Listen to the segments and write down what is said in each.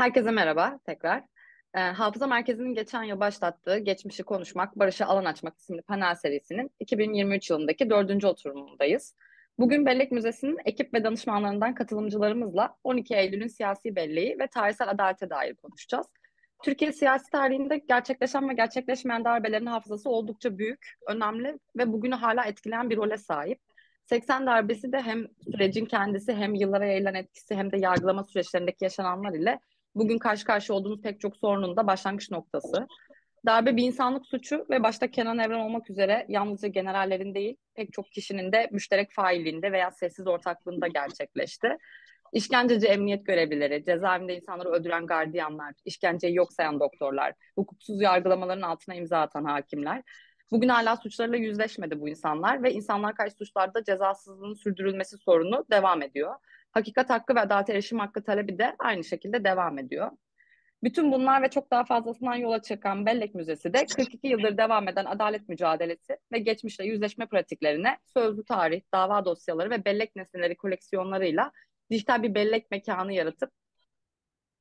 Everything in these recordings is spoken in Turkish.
Herkese merhaba tekrar. E, Hafıza Merkezi'nin geçen yıl başlattığı Geçmişi Konuşmak, Barış'a Alan Açmak isimli panel serisinin 2023 yılındaki dördüncü oturumundayız. Bugün Bellek Müzesi'nin ekip ve danışmanlarından katılımcılarımızla 12 Eylül'ün siyasi belleği ve tarihsel adalete dair konuşacağız. Türkiye siyasi tarihinde gerçekleşen ve gerçekleşmeyen darbelerin hafızası oldukça büyük, önemli ve bugünü hala etkileyen bir role sahip. 80 darbesi de hem sürecin kendisi hem yıllara yayılan etkisi hem de yargılama süreçlerindeki yaşananlar ile bugün karşı karşıya olduğumuz pek çok sorunun da başlangıç noktası. Darbe bir insanlık suçu ve başta Kenan Evren olmak üzere yalnızca generallerin değil pek çok kişinin de müşterek failliğinde veya sessiz ortaklığında gerçekleşti. İşkenceci emniyet görevlileri, cezaevinde insanları öldüren gardiyanlar, işkenceyi yok sayan doktorlar, hukuksuz yargılamaların altına imza atan hakimler. Bugün hala suçlarıyla yüzleşmedi bu insanlar ve insanlar karşı suçlarda cezasızlığın sürdürülmesi sorunu devam ediyor hakikat hakkı ve adalet erişim hakkı talebi de aynı şekilde devam ediyor. Bütün bunlar ve çok daha fazlasından yola çıkan Bellek Müzesi de 42 yıldır devam eden adalet mücadelesi ve geçmişle yüzleşme pratiklerine sözlü tarih, dava dosyaları ve bellek nesneleri koleksiyonlarıyla dijital bir bellek mekanı yaratıp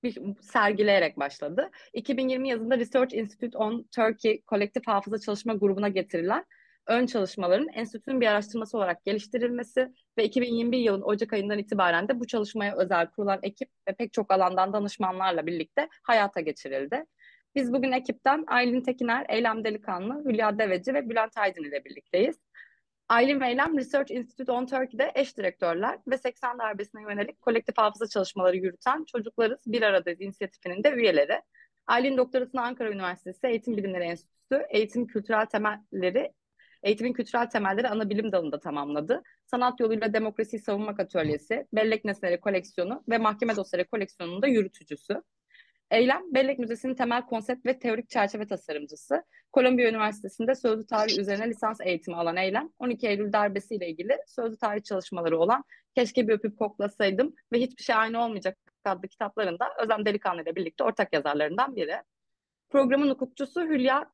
bir sergileyerek başladı. 2020 yazında Research Institute on Turkey kolektif hafıza çalışma grubuna getirilen ön çalışmaların enstitünün bir araştırması olarak geliştirilmesi ve 2021 yılın Ocak ayından itibaren de bu çalışmaya özel kurulan ekip ve pek çok alandan danışmanlarla birlikte hayata geçirildi. Biz bugün ekipten Aylin Tekiner, Eylem Delikanlı, Hülya Deveci ve Bülent Aydın ile birlikteyiz. Aylin ve Eylem Research Institute on Turkey'de eş direktörler ve 80 darbesine yönelik kolektif hafıza çalışmaları yürüten Çocuklarız Bir arada inisiyatifinin de üyeleri. Aylin doktorasını Ankara Üniversitesi Eğitim Bilimleri Enstitüsü Eğitim Kültürel Temelleri Eğitimin kültürel temelleri ana bilim dalında tamamladı. Sanat yoluyla demokrasiyi savunmak atölyesi, bellek nesneleri koleksiyonu ve mahkeme dosyaları koleksiyonunun da yürütücüsü. Eylem, Bellek Müzesi'nin temel konsept ve teorik çerçeve tasarımcısı. Kolombiya Üniversitesi'nde sözlü tarih üzerine lisans eğitimi alan Eylem, 12 Eylül darbesiyle ilgili sözlü tarih çalışmaları olan Keşke Bir Öpüp Koklasaydım ve Hiçbir Şey Aynı Olmayacak adlı kitaplarında Özlem Delikanlı ile birlikte ortak yazarlarından biri. Programın hukukçusu Hülya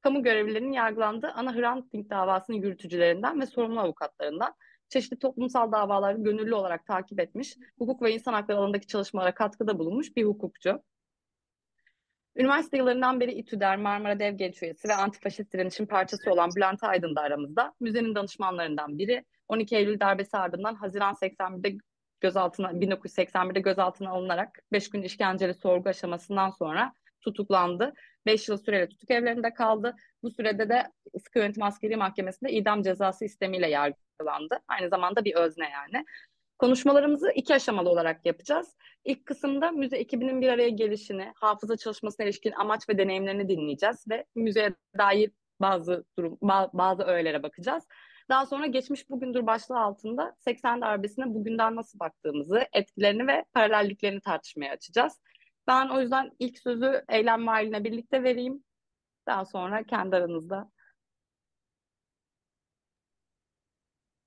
kamu görevlilerinin yargılandığı ana Hrant Dink davasının yürütücülerinden ve sorumlu avukatlarından çeşitli toplumsal davaları gönüllü olarak takip etmiş, hukuk ve insan hakları alanındaki çalışmalara katkıda bulunmuş bir hukukçu. Üniversite yıllarından beri İTÜDER, Marmara Dev Genç Üyesi ve Antifaşist direnişin parçası olan Bülent Aydın da aramızda. Müzenin danışmanlarından biri. 12 Eylül darbesi ardından Haziran 81'de gözaltına 1981'de gözaltına alınarak 5 gün işkenceli sorgu aşamasından sonra tutuklandı 5 yıl süreyle tutuk evlerinde kaldı. Bu sürede de sıkı yönetim askeri mahkemesinde idam cezası istemiyle yargılandı. Aynı zamanda bir özne yani. Konuşmalarımızı iki aşamalı olarak yapacağız. İlk kısımda müze ekibinin bir araya gelişini, hafıza çalışmasına ilişkin amaç ve deneyimlerini dinleyeceğiz ve müzeye dair bazı durum bazı öğelere bakacağız. Daha sonra geçmiş bugündür başlığı altında 80 darbesine bugünden nasıl baktığımızı, etkilerini ve paralelliklerini tartışmaya açacağız. Ben o yüzden ilk sözü Eylem Varil'le birlikte vereyim. Daha sonra kendi aranızda.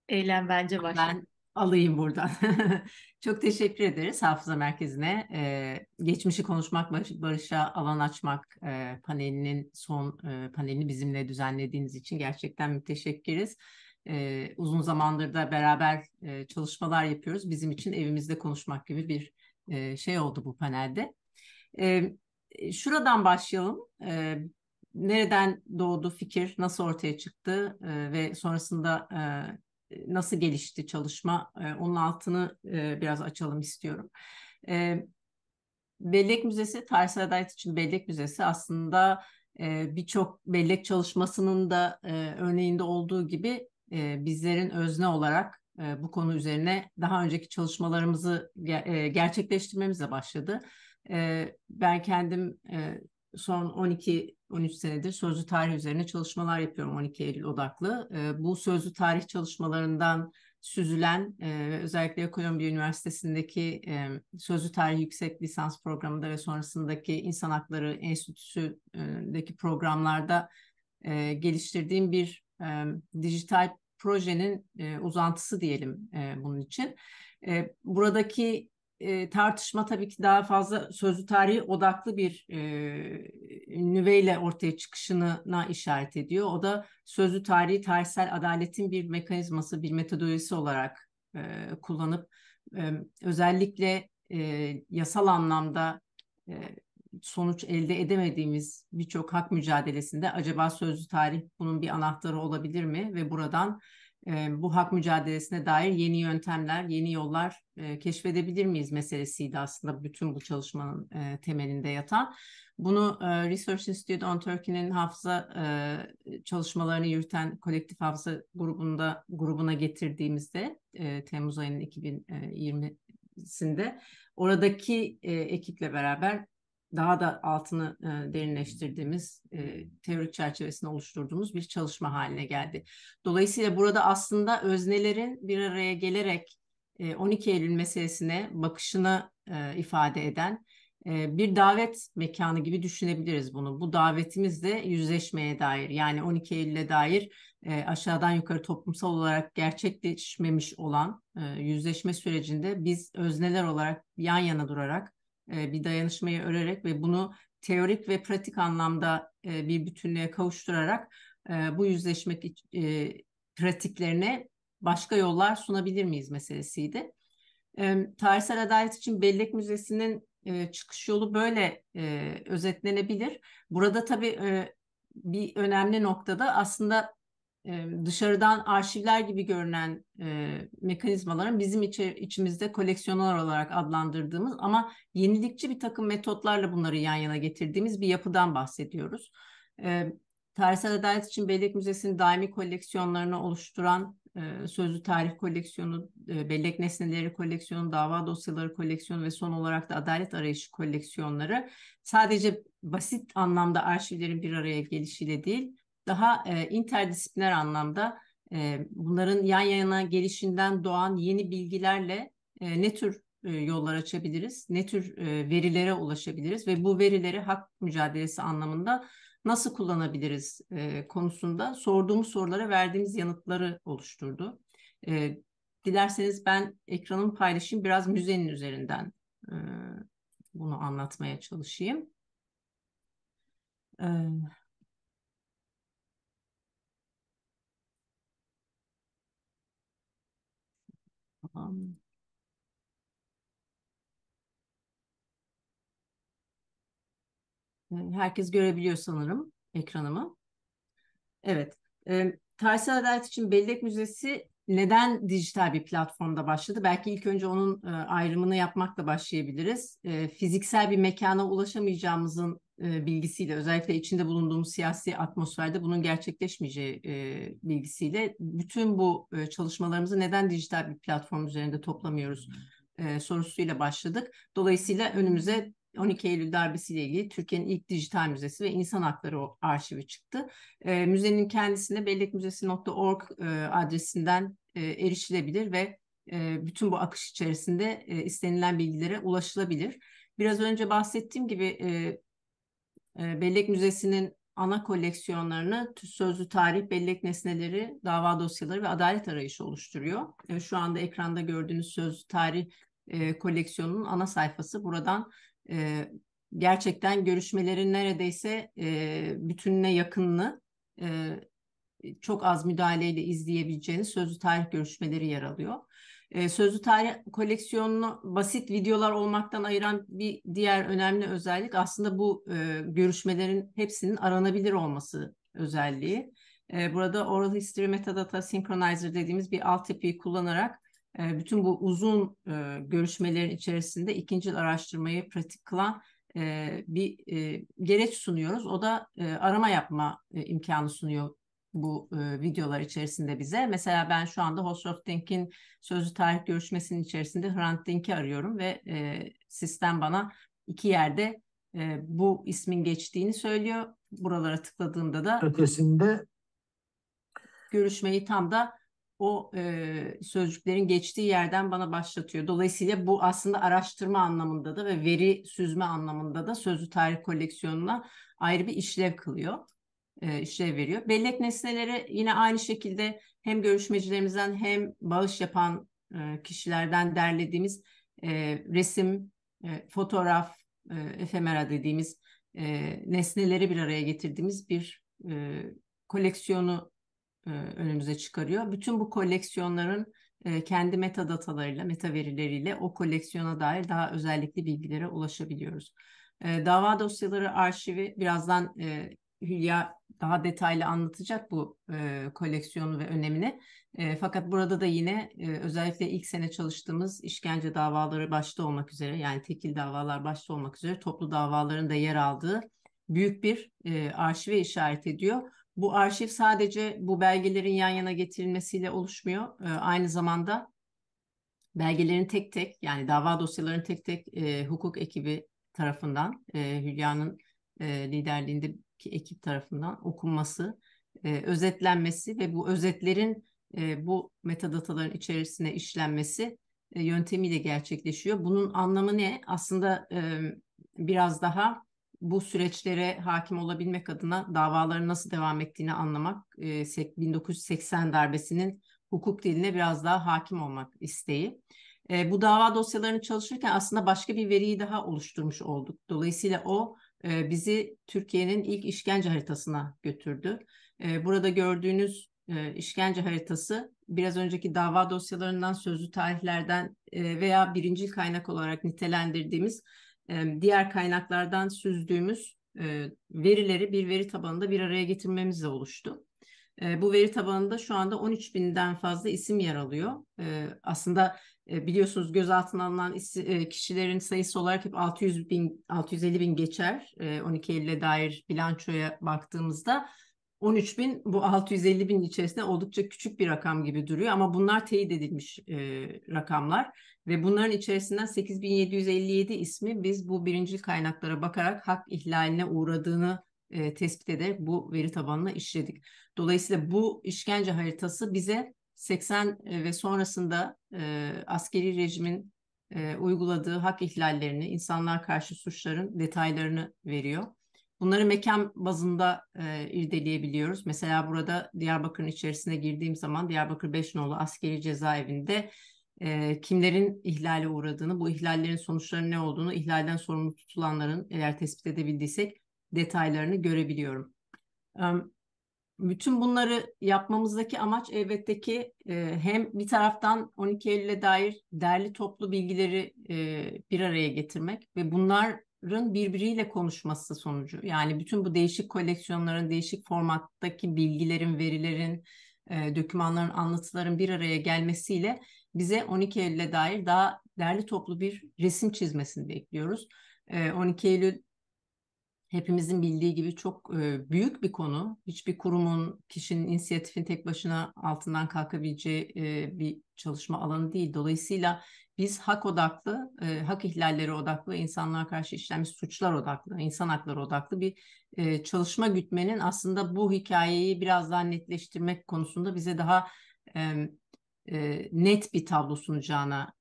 Eylem bence başla. Ben alayım buradan. Çok teşekkür ederiz Hafıza Merkezi'ne. Ee, geçmişi konuşmak, barışa alan açmak e, panelinin son e, panelini bizimle düzenlediğiniz için gerçekten müteşekkiriz. Ee, uzun zamandır da beraber e, çalışmalar yapıyoruz. Bizim için evimizde konuşmak gibi bir e, şey oldu bu panelde. E, şuradan başlayalım. E, nereden doğdu fikir, nasıl ortaya çıktı e, ve sonrasında e, nasıl gelişti çalışma? E, onun altını e, biraz açalım istiyorum. E, Bellek Müzesi, tarihsel adalet için Bellek Müzesi aslında e, birçok bellek çalışmasının da e, örneğinde olduğu gibi e, bizlerin özne olarak bu konu üzerine daha önceki çalışmalarımızı gerçekleştirmemize başladı ben kendim son 12-13 senedir sözlü tarih üzerine çalışmalar yapıyorum 12 Eylül odaklı. bu sözlü tarih çalışmalarından süzülen ve özellikle Kolombiya Üniversitesi'ndeki sözlü tarih yüksek lisans programında ve sonrasındaki insan Hakları Enstitüsü'ndeki programlarda geliştirdiğim bir dijital projenin uzantısı diyelim bunun için. buradaki e, tartışma tabii ki daha fazla sözlü tarihi odaklı bir e, nüveyle ortaya çıkışına işaret ediyor. O da sözlü tarihi tarihsel adaletin bir mekanizması, bir metodolojisi olarak e, kullanıp e, özellikle e, yasal anlamda e, sonuç elde edemediğimiz birçok hak mücadelesinde acaba sözlü tarih bunun bir anahtarı olabilir mi ve buradan bu hak mücadelesine dair yeni yöntemler, yeni yollar keşfedebilir miyiz meselesiydi aslında bütün bu çalışmanın temelinde yatan. Bunu Research Institute on Turkey'nin hafıza çalışmalarını yürüten kolektif hafıza grubunda grubuna getirdiğimizde Temmuz ayının 2020'sinde oradaki ekiple beraber daha da altını e, derinleştirdiğimiz, e, teorik çerçevesini oluşturduğumuz bir çalışma haline geldi. Dolayısıyla burada aslında öznelerin bir araya gelerek e, 12 Eylül meselesine bakışını e, ifade eden e, bir davet mekanı gibi düşünebiliriz bunu. Bu davetimiz de yüzleşmeye dair yani 12 Eylül'e dair e, aşağıdan yukarı toplumsal olarak gerçekleşmemiş olan e, yüzleşme sürecinde biz özneler olarak yan yana durarak e, bir dayanışmayı örerek ve bunu teorik ve pratik anlamda e, bir bütünlüğe kavuşturarak e, bu yüzleşmek pratiklerine başka yollar sunabilir miyiz meselesiydi. E, tarihsel adalet için bellek müzesinin çıkış yolu böyle özetlenebilir. Burada tabii bir önemli noktada aslında dışarıdan arşivler gibi görünen mekanizmaların bizim içimizde koleksiyonlar olarak adlandırdığımız ama yenilikçi bir takım metotlarla bunları yan yana getirdiğimiz bir yapıdan bahsediyoruz. Tarihsel Adalet için Bellek Müzesi'nin daimi koleksiyonlarını oluşturan sözlü tarih koleksiyonu, bellek nesneleri koleksiyonu, dava dosyaları koleksiyonu ve son olarak da adalet arayışı koleksiyonları sadece basit anlamda arşivlerin bir araya gelişiyle değil, daha e, interdisipliner anlamda e, bunların yan yana gelişinden doğan yeni bilgilerle e, ne tür e, yollar açabiliriz, ne tür e, verilere ulaşabiliriz ve bu verileri hak mücadelesi anlamında nasıl kullanabiliriz e, konusunda sorduğumuz sorulara verdiğimiz yanıtları oluşturdu. E, dilerseniz ben ekranımı paylaşayım, biraz müzenin üzerinden e, bunu anlatmaya çalışayım. Evet. Tamam. Ee, herkes görebiliyor sanırım ekranımı. Evet. E, Taysel Adalet için Bellek Müzesi neden dijital bir platformda başladı? Belki ilk önce onun e, ayrımını yapmakla başlayabiliriz. E, fiziksel bir mekana ulaşamayacağımızın e, bilgisiyle özellikle içinde bulunduğumuz siyasi atmosferde bunun gerçekleşmeyeceği bilgisiyle bütün bu çalışmalarımızı neden dijital bir platform üzerinde toplamıyoruz sorusuyla başladık. Dolayısıyla önümüze 12 Eylül darbesiyle ilgili Türkiye'nin ilk dijital müzesi ve insan hakları arşivi çıktı. E, müzenin kendisine bellekmüzesi.org e, adresinden e, erişilebilir ve e, bütün bu akış içerisinde e, istenilen bilgilere ulaşılabilir. Biraz önce bahsettiğim gibi e, e, Bellek Müzesi'nin ana koleksiyonlarını sözlü tarih, bellek nesneleri, dava dosyaları ve adalet arayışı oluşturuyor. E, şu anda ekranda gördüğünüz sözlü tarih e, koleksiyonunun ana sayfası. Buradan e, gerçekten görüşmelerin neredeyse e, bütününe yakınını e, çok az müdahaleyle izleyebileceğiniz sözlü tarih görüşmeleri yer alıyor. Ee, sözlü tarih koleksiyonunu basit videolar olmaktan ayıran bir diğer önemli özellik aslında bu e, görüşmelerin hepsinin aranabilir olması özelliği. Ee, burada Oral History Metadata Synchronizer dediğimiz bir altyapıyı kullanarak e, bütün bu uzun e, görüşmelerin içerisinde ikinci araştırmayı pratik kılan bir gereç sunuyoruz. O da arama yapma imkanı sunuyor bu e, videolar içerisinde bize. Mesela ben şu anda Hoşsoft Dink'in sözlü tarih görüşmesinin içerisinde Hrant Dink'i arıyorum ve e, sistem bana iki yerde e, bu ismin geçtiğini söylüyor. Buralara tıkladığımda da ötesinde görüşmeyi tam da o e, sözcüklerin geçtiği yerden bana başlatıyor. Dolayısıyla bu aslında araştırma anlamında da ve veri süzme anlamında da sözlü tarih koleksiyonuna ayrı bir işlev kılıyor e, işlev veriyor. Bellek nesneleri yine aynı şekilde hem görüşmecilerimizden hem bağış yapan e, kişilerden derlediğimiz e, resim, e, fotoğraf, e, efemera dediğimiz nesneleri bir araya getirdiğimiz bir koleksiyonu önümüze çıkarıyor. Bütün bu koleksiyonların e, kendi metadatalarıyla, meta verileriyle o koleksiyona dair daha özellikli bilgilere ulaşabiliyoruz. dava dosyaları arşivi birazdan Hülya daha detaylı anlatacak bu e, koleksiyonu ve önemini. E, fakat burada da yine e, özellikle ilk sene çalıştığımız işkence davaları başta olmak üzere yani tekil davalar başta olmak üzere toplu davaların da yer aldığı büyük bir e, arşive işaret ediyor. Bu arşiv sadece bu belgelerin yan yana getirilmesiyle oluşmuyor. E, aynı zamanda belgelerin tek tek yani dava dosyalarının tek tek e, hukuk ekibi tarafından e, Hülya'nın e, liderliğinde ekip tarafından okunması, e, özetlenmesi ve bu özetlerin e, bu metadataların içerisine işlenmesi e, yöntemiyle gerçekleşiyor. Bunun anlamı ne? Aslında e, biraz daha bu süreçlere hakim olabilmek adına davaların nasıl devam ettiğini anlamak, e, 1980 darbesinin hukuk diline biraz daha hakim olmak isteği. E, bu dava dosyalarını çalışırken aslında başka bir veriyi daha oluşturmuş olduk. Dolayısıyla o ee, bizi Türkiye'nin ilk işkence haritasına götürdü. Ee, burada gördüğünüz e, işkence haritası biraz önceki dava dosyalarından, sözlü tarihlerden e, veya birinci kaynak olarak nitelendirdiğimiz e, diğer kaynaklardan süzdüğümüz e, verileri bir veri tabanında bir araya getirmemizle oluştu. bu veri tabanında şu anda 13 binden fazla isim yer alıyor. aslında e, biliyorsunuz gözaltına alınan e, kişilerin sayısı olarak hep 600 bin, 650 bin geçer. 12 e, Eylül'e dair bilançoya baktığımızda 13 bin bu 650 bin içerisinde oldukça küçük bir rakam gibi duruyor ama bunlar teyit edilmiş rakamlar ve bunların içerisinden 8757 ismi biz bu birinci kaynaklara bakarak hak ihlaline uğradığını tespit ederek bu veri tabanına işledik. Dolayısıyla bu işkence haritası bize 80 e, ve sonrasında e, askeri rejimin e, uyguladığı hak ihlallerini, insanlar karşı suçların detaylarını veriyor. Bunları mekan bazında e, irdeleyebiliyoruz. Mesela burada Diyarbakır'ın içerisine girdiğim zaman Diyarbakır Beşnolu Askeri Cezaevinde e, kimlerin ihlale uğradığını, bu ihlallerin sonuçları ne olduğunu, ihlalden sorumlu tutulanların eğer tespit edebildiysek detaylarını görebiliyorum. Um, bütün bunları yapmamızdaki amaç elbette ki e, hem bir taraftan 12 Eylül'e dair değerli toplu bilgileri e, bir araya getirmek ve bunların birbiriyle konuşması sonucu. Yani bütün bu değişik koleksiyonların, değişik formattaki bilgilerin, verilerin, e, dokümanların, anlatıların bir araya gelmesiyle bize 12 Eylül'e dair daha değerli toplu bir resim çizmesini bekliyoruz. E, 12 Eylül hepimizin bildiği gibi çok büyük bir konu. Hiçbir kurumun, kişinin inisiyatifin tek başına altından kalkabileceği bir çalışma alanı değil. Dolayısıyla biz hak odaklı, hak ihlalleri odaklı, insanlara karşı işlenmiş suçlar odaklı, insan hakları odaklı bir çalışma gütmenin aslında bu hikayeyi biraz daha netleştirmek konusunda bize daha net bir tablo sunacağına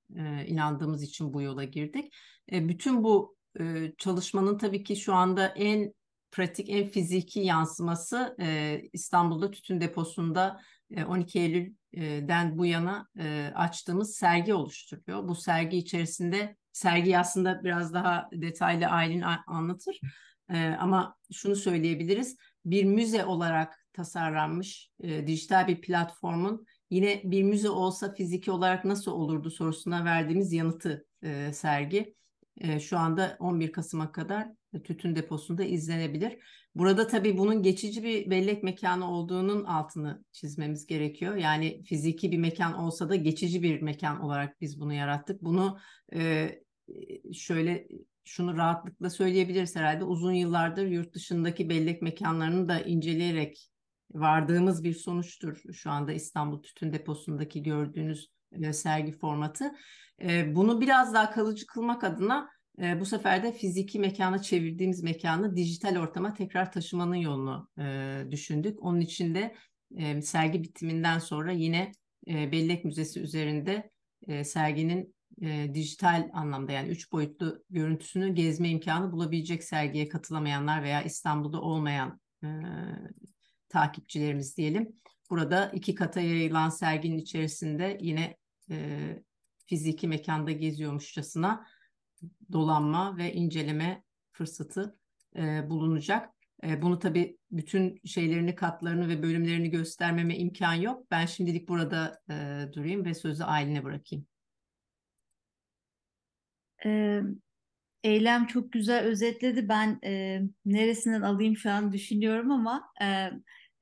inandığımız için bu yola girdik. bütün bu e, çalışmanın tabii ki şu anda en pratik, en fiziki yansıması e, İstanbul'da tütün deposunda e, 12 Eylül'den bu yana e, açtığımız sergi oluşturuyor. Bu sergi içerisinde, sergi aslında biraz daha detaylı Aylin anlatır. E, ama şunu söyleyebiliriz, bir müze olarak tasarlanmış e, dijital bir platformun yine bir müze olsa fiziki olarak nasıl olurdu sorusuna verdiğimiz yanıtı e, sergi e, şu anda 11 Kasım'a kadar tütün deposunda izlenebilir. Burada tabii bunun geçici bir bellek mekanı olduğunun altını çizmemiz gerekiyor. Yani fiziki bir mekan olsa da geçici bir mekan olarak biz bunu yarattık. Bunu e, şöyle şunu rahatlıkla söyleyebiliriz herhalde uzun yıllardır yurt dışındaki bellek mekanlarını da inceleyerek vardığımız bir sonuçtur. Şu anda İstanbul Tütün Deposu'ndaki gördüğünüz e, sergi formatı. E, bunu biraz daha kalıcı kılmak adına e, bu sefer de fiziki mekana çevirdiğimiz mekanı dijital ortama tekrar taşımanın yolunu düşündük. Onun için de sergi bitiminden sonra yine Bellek Müzesi üzerinde serginin dijital anlamda yani üç boyutlu görüntüsünü gezme imkanı bulabilecek sergiye katılamayanlar veya İstanbul'da olmayan takipçilerimiz diyelim. Burada iki kata yayılan serginin içerisinde yine e, fiziki mekanda geziyormuşçasına dolanma ve inceleme fırsatı e, bulunacak. E, bunu tabii bütün şeylerini, katlarını ve bölümlerini göstermeme imkan yok. Ben şimdilik burada e, durayım ve sözü Aylin'e bırakayım. E, eylem çok güzel özetledi. Ben e, neresinden alayım şu an düşünüyorum ama... E,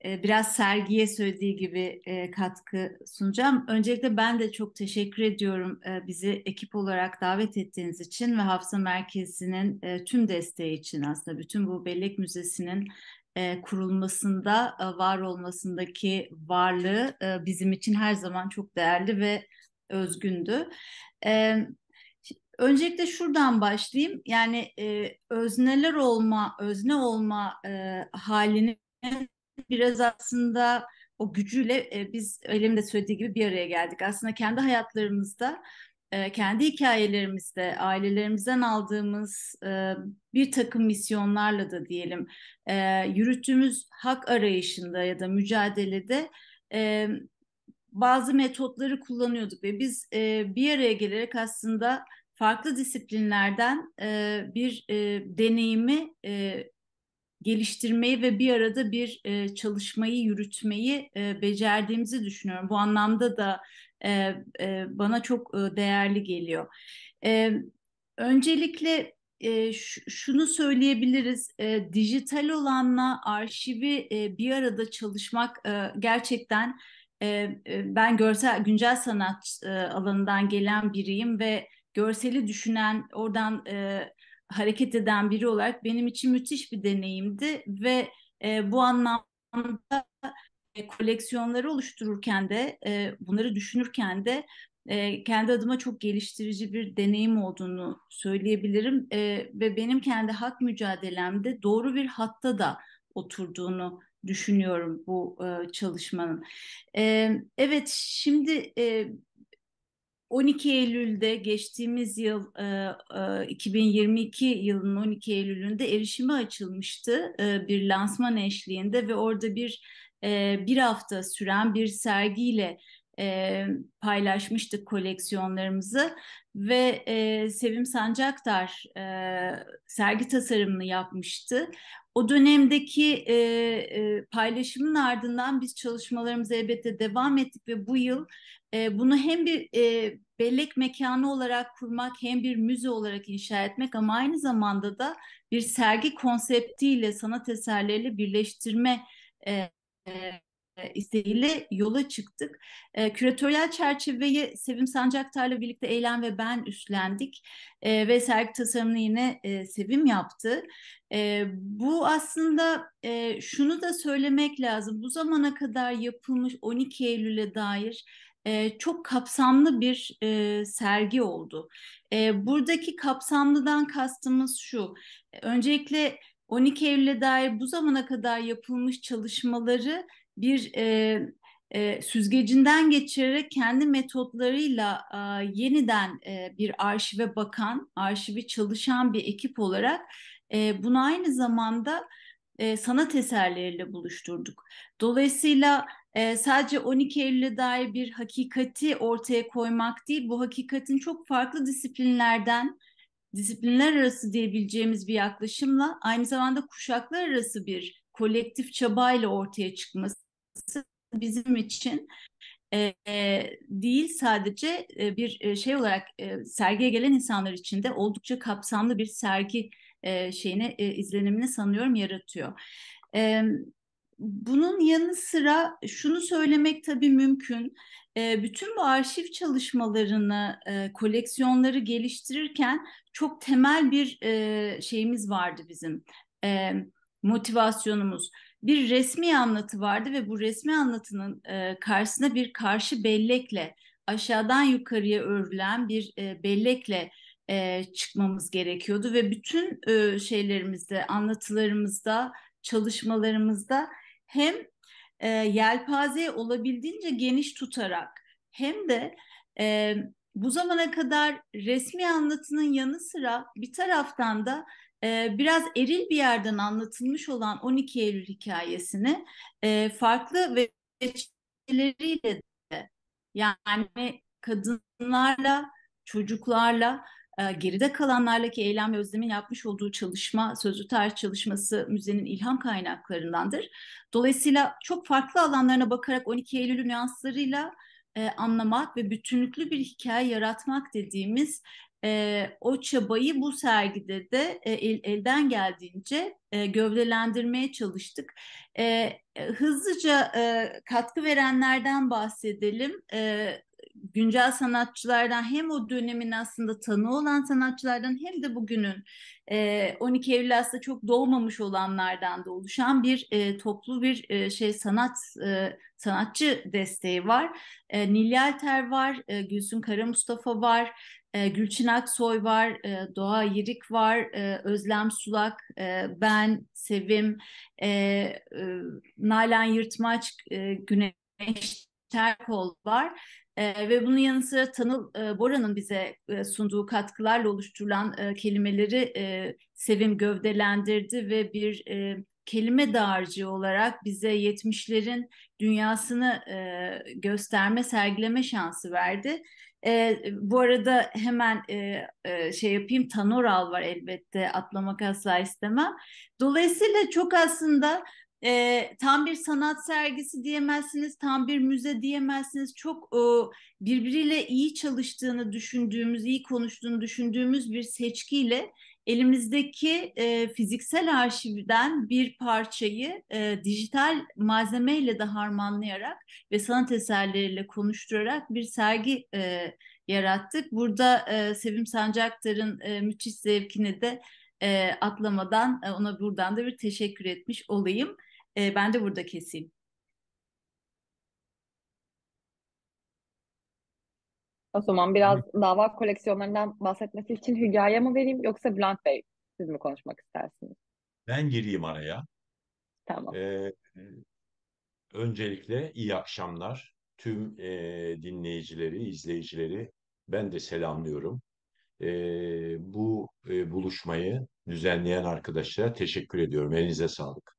ee, biraz sergiye söylediği gibi e, katkı sunacağım. Öncelikle ben de çok teşekkür ediyorum e, bizi ekip olarak davet ettiğiniz için ve Hafsa Merkezi'nin e, tüm desteği için aslında bütün bu Bellek Müzesi'nin kurulmasında, var olmasındaki varlığı bizim için her zaman çok değerli ve özgündü. Öncelikle şuradan başlayayım. Yani özneler olma, özne olma halini biraz aslında o gücüyle e, biz Elim de söylediği gibi bir araya geldik. Aslında kendi hayatlarımızda, e, kendi hikayelerimizde, ailelerimizden aldığımız e, bir takım misyonlarla da diyelim e, yürüttüğümüz hak arayışında ya da mücadelede e, bazı metotları kullanıyorduk ve biz e, bir araya gelerek aslında farklı disiplinlerden e, bir e, deneyimi e, geliştirmeyi ve bir arada bir e, çalışmayı yürütmeyi e, becerdiğimizi düşünüyorum. Bu anlamda da e, e, bana çok e, değerli geliyor. E, öncelikle e, şunu söyleyebiliriz, e, dijital olanla arşivi e, bir arada çalışmak e, gerçekten e, e, ben görsel güncel sanat e, alanından gelen biriyim ve görseli düşünen, oradan e, hareket eden biri olarak benim için müthiş bir deneyimdi ve e, bu anlamda e, koleksiyonları oluştururken de e, bunları düşünürken de e, kendi adıma çok geliştirici bir deneyim olduğunu söyleyebilirim e, ve benim kendi hak mücadelemde doğru bir hatta da oturduğunu düşünüyorum bu e, çalışmanın. E, evet şimdi e, 12 Eylül'de geçtiğimiz yıl 2022 e, e, yılının 12 Eylül'ünde erişime açılmıştı e, bir lansman eşliğinde ve orada bir bir hafta süren bir sergiyle e, paylaşmıştık koleksiyonlarımızı ve Sevim Sancaktar sergi tasarımını yapmıştı. O dönemdeki e, e, paylaşımın ardından biz çalışmalarımıza elbette devam ettik ve bu yıl e, bunu hem bir e, bellek mekanı olarak kurmak hem bir müze olarak inşa etmek ama aynı zamanda da bir sergi konseptiyle sanat eserleriyle birleştirme e, e e, isteğiyle yola çıktık. E, küratöryel çerçeveyi Sevim Sancaktar'la birlikte Eylem ve ben üstlendik e, ve sergi tasarımını yine e, Sevim yaptı. E, bu aslında e, şunu da söylemek lazım. Bu zamana kadar yapılmış 12 Eylül'e dair e, çok kapsamlı bir e, sergi oldu. E, buradaki kapsamlıdan kastımız şu. Öncelikle 12 Eylül'e dair bu zamana kadar yapılmış çalışmaları bir e, e, süzgecinden geçirerek kendi metotlarıyla e, yeniden e, bir arşive bakan, arşivi çalışan bir ekip olarak e, bunu aynı zamanda e, sanat eserleriyle buluşturduk. Dolayısıyla e, sadece 12 Eylül'e dair bir hakikati ortaya koymak değil, bu hakikatin çok farklı disiplinlerden, disiplinler arası diyebileceğimiz bir yaklaşımla aynı zamanda kuşaklar arası bir kolektif çabayla ortaya çıkması bizim için e, değil sadece e, bir şey olarak e, sergiye gelen insanlar için de oldukça kapsamlı bir sergi e, şeyine e, izlenimini sanıyorum yaratıyor. E, bunun yanı sıra şunu söylemek tabii mümkün. E, bütün bu arşiv çalışmalarını, e, koleksiyonları geliştirirken çok temel bir e, şeyimiz vardı bizim. E, motivasyonumuz bir resmi anlatı vardı ve bu resmi anlatının e, karşısına bir karşı bellekle aşağıdan yukarıya örülen bir e, bellekle e, çıkmamız gerekiyordu ve bütün e, şeylerimizde, anlatılarımızda, çalışmalarımızda hem e, yelpazeyi olabildiğince geniş tutarak hem de e, bu zamana kadar resmi anlatının yanı sıra bir taraftan da biraz eril bir yerden anlatılmış olan 12 Eylül hikayesini farklı ve de yani kadınlarla, çocuklarla, geride kalanlarla ki Eylem ve Özlem'in yapmış olduğu çalışma, sözlü tarih çalışması müzenin ilham kaynaklarındandır. Dolayısıyla çok farklı alanlarına bakarak 12 Eylül'ün nüanslarıyla anlamak ve bütünlüklü bir hikaye yaratmak dediğimiz e, o çabayı bu sergide de e, el, elden geldiğince e, gövdelendirmeye çalıştık. E, e hızlıca e, katkı verenlerden bahsedelim. E, güncel sanatçılardan hem o dönemin aslında tanı olan sanatçılardan hem de bugünün e, 12 Eylül aslında çok doğmamış olanlardan da oluşan bir e, toplu bir e, şey sanat e, sanatçı desteği var. E, Ter var, e, Gülsün Kara Mustafa var, e, Gülçin Aksoy var, e, Doğa Yirik var, e, Özlem Sulak, e, ben, Sevim, e, e, Nalan Yırtmaç, e, Güneş Terkol var. Ee, ve bunun yanı sıra Tanıl e, Bora'nın bize e, sunduğu katkılarla oluşturulan e, kelimeleri e, Sevim gövdelendirdi ve bir e, kelime dağarcığı olarak bize 70'lerin dünyasını e, gösterme, sergileme şansı verdi. Ee, e, bu arada hemen e, e, şey yapayım Tanoral var elbette atlamak asla istemem. Dolayısıyla çok aslında e, tam bir sanat sergisi diyemezsiniz, tam bir müze diyemezsiniz. Çok e, birbiriyle iyi çalıştığını düşündüğümüz, iyi konuştuğunu düşündüğümüz bir seçkiyle elimizdeki e, fiziksel arşivden bir parçayı e, dijital malzemeyle de harmanlayarak ve sanat eserleriyle konuşturarak bir sergi e, yarattık. Burada e, Sevim Sancaktar'ın e, müthiş zevkini de e, atlamadan e, ona buradan da bir teşekkür etmiş olayım. E, ben de burada keseyim. O zaman biraz dava koleksiyonlarından bahsetmesi için Hülya'ya mı vereyim yoksa Bülent Bey siz mi konuşmak istersiniz? Ben gireyim araya. Tamam. Ee, öncelikle iyi akşamlar. Tüm e, dinleyicileri, izleyicileri ben de selamlıyorum. E, bu e, buluşmayı düzenleyen arkadaşlara teşekkür ediyorum. Elinize sağlık.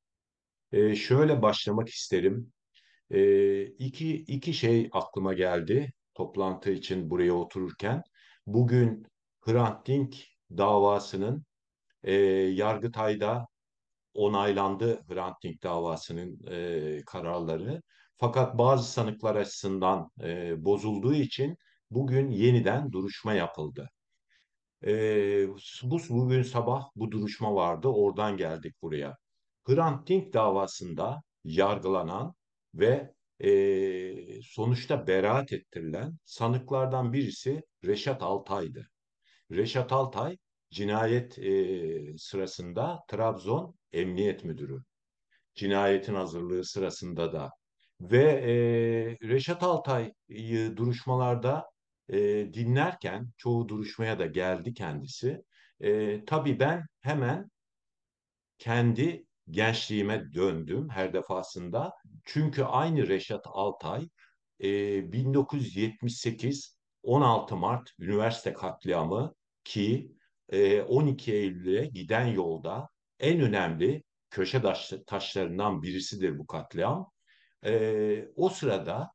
E, şöyle başlamak isterim. E, iki, iki şey aklıma geldi toplantı için buraya otururken bugün Hrant Dink davasının e, Yargıtay'da onaylandı Hrant Dink davasının e, kararları. Fakat bazı sanıklar açısından e, bozulduğu için bugün yeniden duruşma yapıldı. E, bu, bugün sabah bu duruşma vardı, oradan geldik buraya. Hrant Dink davasında yargılanan ve e, sonuçta beraat ettirilen sanıklardan birisi Reşat Altay'dı. Reşat Altay cinayet e, sırasında Trabzon Emniyet Müdürü. Cinayetin hazırlığı sırasında da ve e, Reşat Altay'ı duruşmalarda e, dinlerken çoğu duruşmaya da geldi kendisi. E, tabii ben hemen kendi gençliğime döndüm her defasında. Çünkü aynı Reşat Altay e, 1978 16 Mart üniversite katliamı ki e, 12 Eylül'e giden yolda en önemli köşe taş, taşlarından birisidir bu katliam. E, o sırada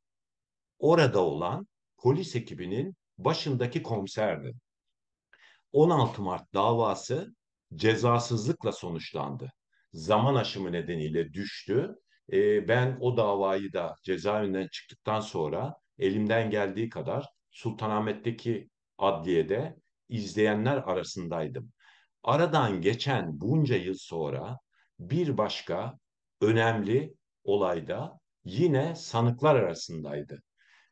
orada olan polis ekibinin başındaki komiserdi. 16 Mart davası cezasızlıkla sonuçlandı. Zaman aşımı nedeniyle düştü e, ben o davayı da cezaevinden çıktıktan sonra elimden geldiği kadar Sultanahmet'teki adliyede izleyenler arasındaydım. Aradan geçen bunca yıl sonra bir başka önemli olayda yine sanıklar arasındaydı.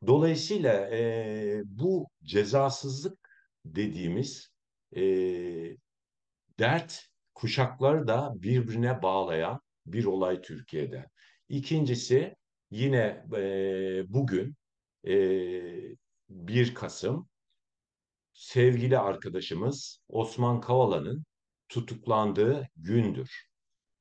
Dolayısıyla e, bu cezasızlık dediğimiz e, dert kuşakları da birbirine bağlayan bir olay Türkiye'de. İkincisi yine e, bugün e, 1 Kasım sevgili arkadaşımız Osman Kavala'nın tutuklandığı gündür.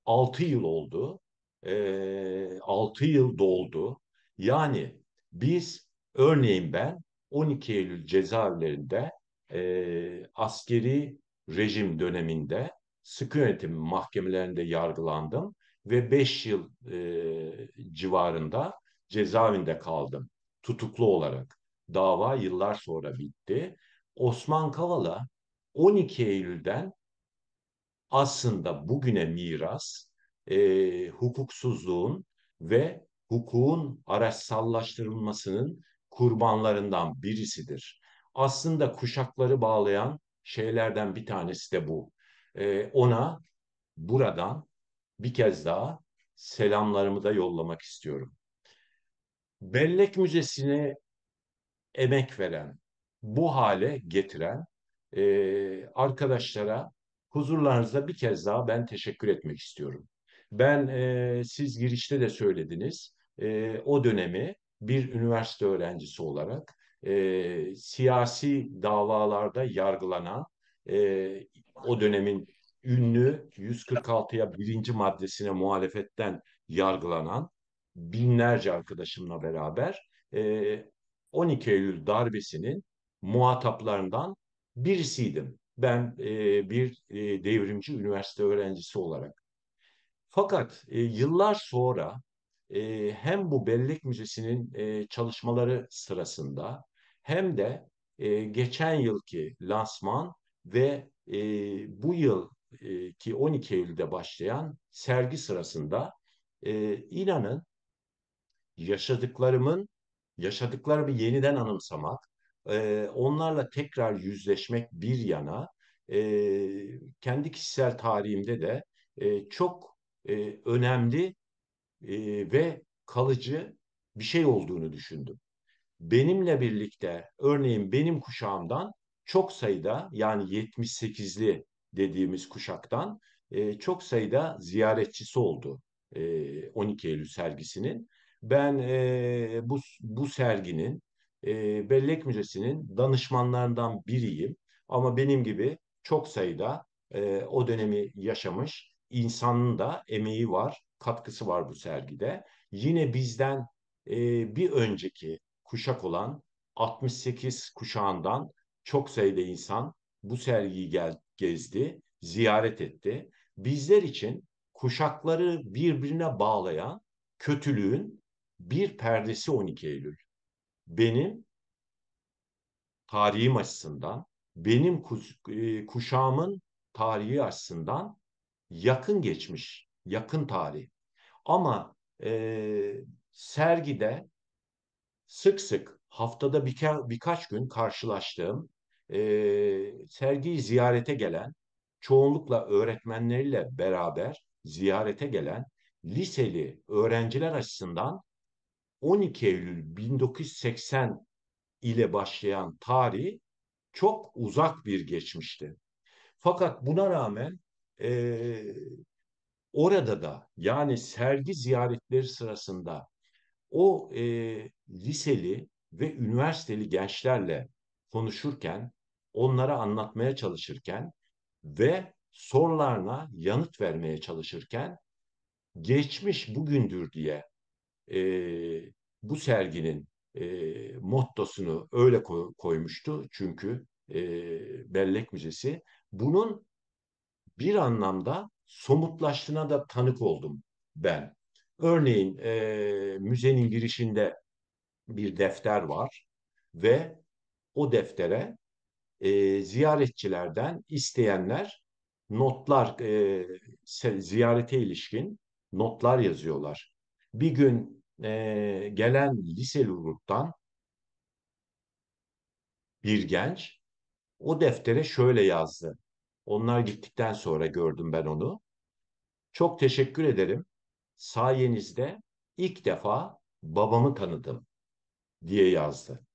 6 yıl oldu, e, 6 yıl doldu. Yani biz örneğin ben 12 Eylül cezaevlerinde e, askeri rejim döneminde sıkı yönetim mahkemelerinde yargılandım ve 5 yıl e, civarında cezaevinde kaldım tutuklu olarak. Dava yıllar sonra bitti. Osman Kavala 12 Eylül'den aslında bugüne miras e, hukuksuzluğun ve hukukun araçsallaştırılmasının kurbanlarından birisidir. Aslında kuşakları bağlayan şeylerden bir tanesi de bu. E, ona buradan bir kez daha selamlarımı da yollamak istiyorum. Bellek Müzesi'ne emek veren, bu hale getiren e, arkadaşlara huzurlarınızda bir kez daha ben teşekkür etmek istiyorum. Ben e, siz girişte de söylediniz e, o dönemi bir üniversite öğrencisi olarak e, siyasi davalarda yargılanan e, o dönemin ünlü 146'ya birinci maddesine muhalefetten yargılanan binlerce arkadaşımla beraber e, 12 Eylül darbesinin muhataplarından birisiydim. Ben e, bir e, devrimci üniversite öğrencisi olarak. Fakat e, yıllar sonra e, hem bu bellek müzesinin e, çalışmaları sırasında hem de e, geçen yılki lansman ve e, bu yıl e, ki 12 Eylül'de başlayan sergi sırasında e, inanın yaşadıklarımın yaşadıklarımı yeniden anımsamak, e, onlarla tekrar yüzleşmek bir yana e, kendi kişisel tarihimde de e, çok e, önemli e, ve kalıcı bir şey olduğunu düşündüm. Benimle birlikte örneğin benim kuşağımdan çok sayıda yani 78'li dediğimiz kuşaktan e, çok sayıda ziyaretçisi oldu e, 12 Eylül sergisinin. Ben e, bu, bu serginin e, Bellek Müzesi'nin danışmanlarından biriyim. Ama benim gibi çok sayıda e, o dönemi yaşamış insanın da emeği var, katkısı var bu sergide. Yine bizden e, bir önceki kuşak olan 68 kuşağından çok sayıda insan bu sergiyi gel, gezdi, ziyaret etti. Bizler için kuşakları birbirine bağlayan kötülüğün bir perdesi 12 Eylül. Benim tarihim açısından, benim e, kuşağımın tarihi açısından yakın geçmiş, yakın tarih. Ama e, sergide sık sık haftada birka, birkaç gün karşılaştığım e, sergiyi ziyarete gelen, çoğunlukla öğretmenleriyle beraber ziyarete gelen liseli öğrenciler açısından 12 Eylül 1980 ile başlayan tarih çok uzak bir geçmişti. Fakat buna rağmen e, orada da yani sergi ziyaretleri sırasında o e, liseli ve üniversiteli gençlerle konuşurken onlara anlatmaya çalışırken ve sorularına yanıt vermeye çalışırken geçmiş bugündür diye e, bu serginin e, mottosunu öyle koy, koymuştu çünkü e, Bellek Müzesi. Bunun bir anlamda somutlaştığına da tanık oldum ben. Örneğin e, müzenin girişinde bir defter var ve o deftere e, ziyaretçilerden isteyenler notlar e, ziyarete ilişkin notlar yazıyorlar. Bir gün e, gelen lise gruptan bir genç o deftere şöyle yazdı. Onlar gittikten sonra gördüm ben onu. Çok teşekkür ederim. Sayenizde ilk defa babamı tanıdım diye yazdı.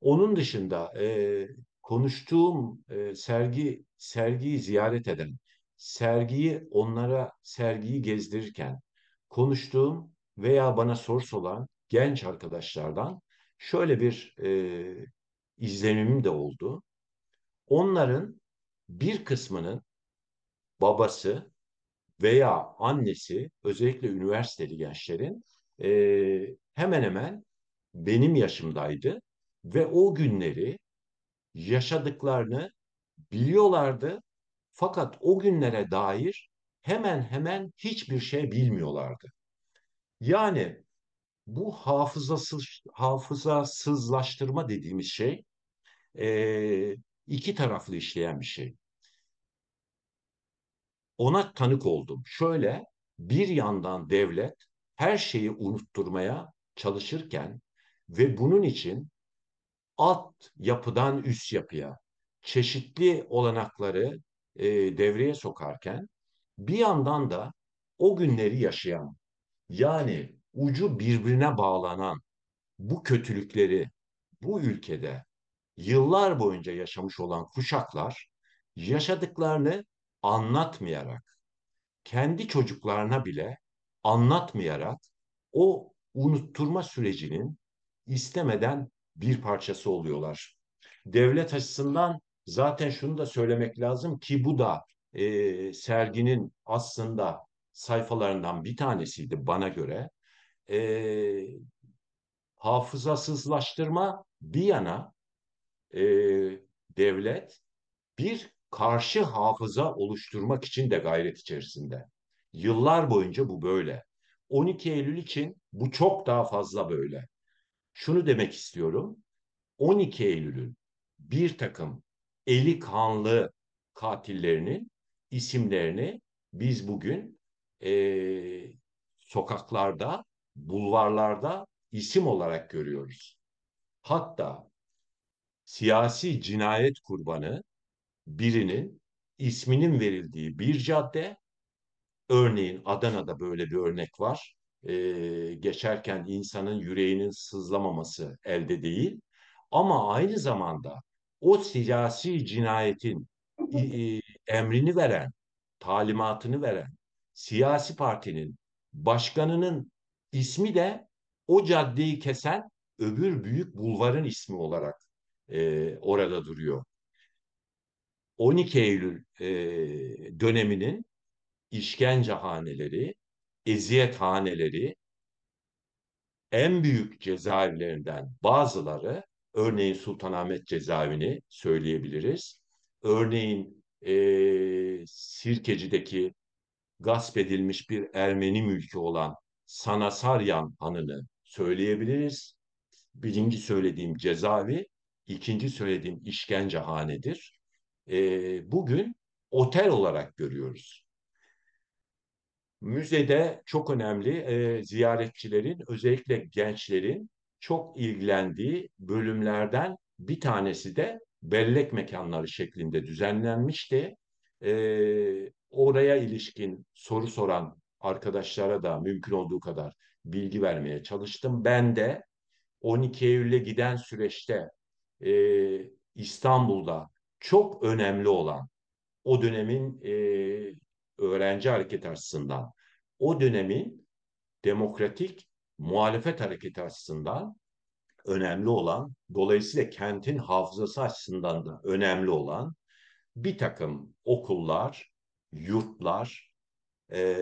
Onun dışında e, konuştuğum e, sergi sergiyi ziyaret eden, sergiyi onlara sergiyi gezdirirken konuştuğum veya bana sorusu olan genç arkadaşlardan şöyle bir e, izlenimim de oldu. Onların bir kısmının babası veya annesi özellikle üniversiteli gençlerin e, hemen hemen benim yaşımdaydı ve o günleri yaşadıklarını biliyorlardı fakat o günlere dair hemen hemen hiçbir şey bilmiyorlardı. Yani bu hafızasız, hafızasızlaştırma dediğimiz şey e, iki taraflı işleyen bir şey. Ona tanık oldum. Şöyle bir yandan devlet her şeyi unutturmaya çalışırken ve bunun için alt yapıdan üst yapıya çeşitli olanakları e, devreye sokarken bir yandan da o günleri yaşayan yani ucu birbirine bağlanan bu kötülükleri bu ülkede yıllar boyunca yaşamış olan kuşaklar yaşadıklarını anlatmayarak kendi çocuklarına bile anlatmayarak o unutturma sürecinin istemeden bir parçası oluyorlar. Devlet açısından zaten şunu da söylemek lazım ki bu da e, serginin aslında sayfalarından bir tanesiydi bana göre. E, hafızasızlaştırma bir yana e, devlet bir karşı hafıza oluşturmak için de gayret içerisinde. Yıllar boyunca bu böyle. 12 Eylül için bu çok daha fazla böyle. Şunu demek istiyorum. 12 Eylül'ün bir takım eli kanlı katillerinin isimlerini biz bugün e, sokaklarda, bulvarlarda isim olarak görüyoruz. Hatta siyasi cinayet kurbanı birinin isminin verildiği bir cadde, örneğin Adana'da böyle bir örnek var, e, geçerken insanın yüreğinin sızlamaması elde değil. Ama aynı zamanda o siyasi cinayetin e, emrini veren, talimatını veren siyasi partinin başkanının ismi de o caddeyi kesen öbür büyük bulvarın ismi olarak e, orada duruyor. 12 Eylül e, döneminin işkencehaneleri, eziyet haneleri en büyük cezaevlerinden bazıları örneğin Sultanahmet cezaevini söyleyebiliriz. Örneğin e, Sirkeci'deki gasp edilmiş bir Ermeni mülkü olan Sanasaryan Hanı'nı söyleyebiliriz. Birinci söylediğim cezaevi, ikinci söylediğim işkencehanedir. E, bugün otel olarak görüyoruz müzede çok önemli e, ziyaretçilerin özellikle gençlerin çok ilgilendiği bölümlerden bir tanesi de bellek mekanları şeklinde düzenlenmişti. E, oraya ilişkin soru soran arkadaşlara da mümkün olduğu kadar bilgi vermeye çalıştım. Ben de 12 Eylül'e giden süreçte e, İstanbul'da çok önemli olan o dönemin e, öğrenci hareketi açısından, o dönemin demokratik muhalefet hareketi açısından önemli olan, dolayısıyla kentin hafızası açısından da önemli olan bir takım okullar, yurtlar e,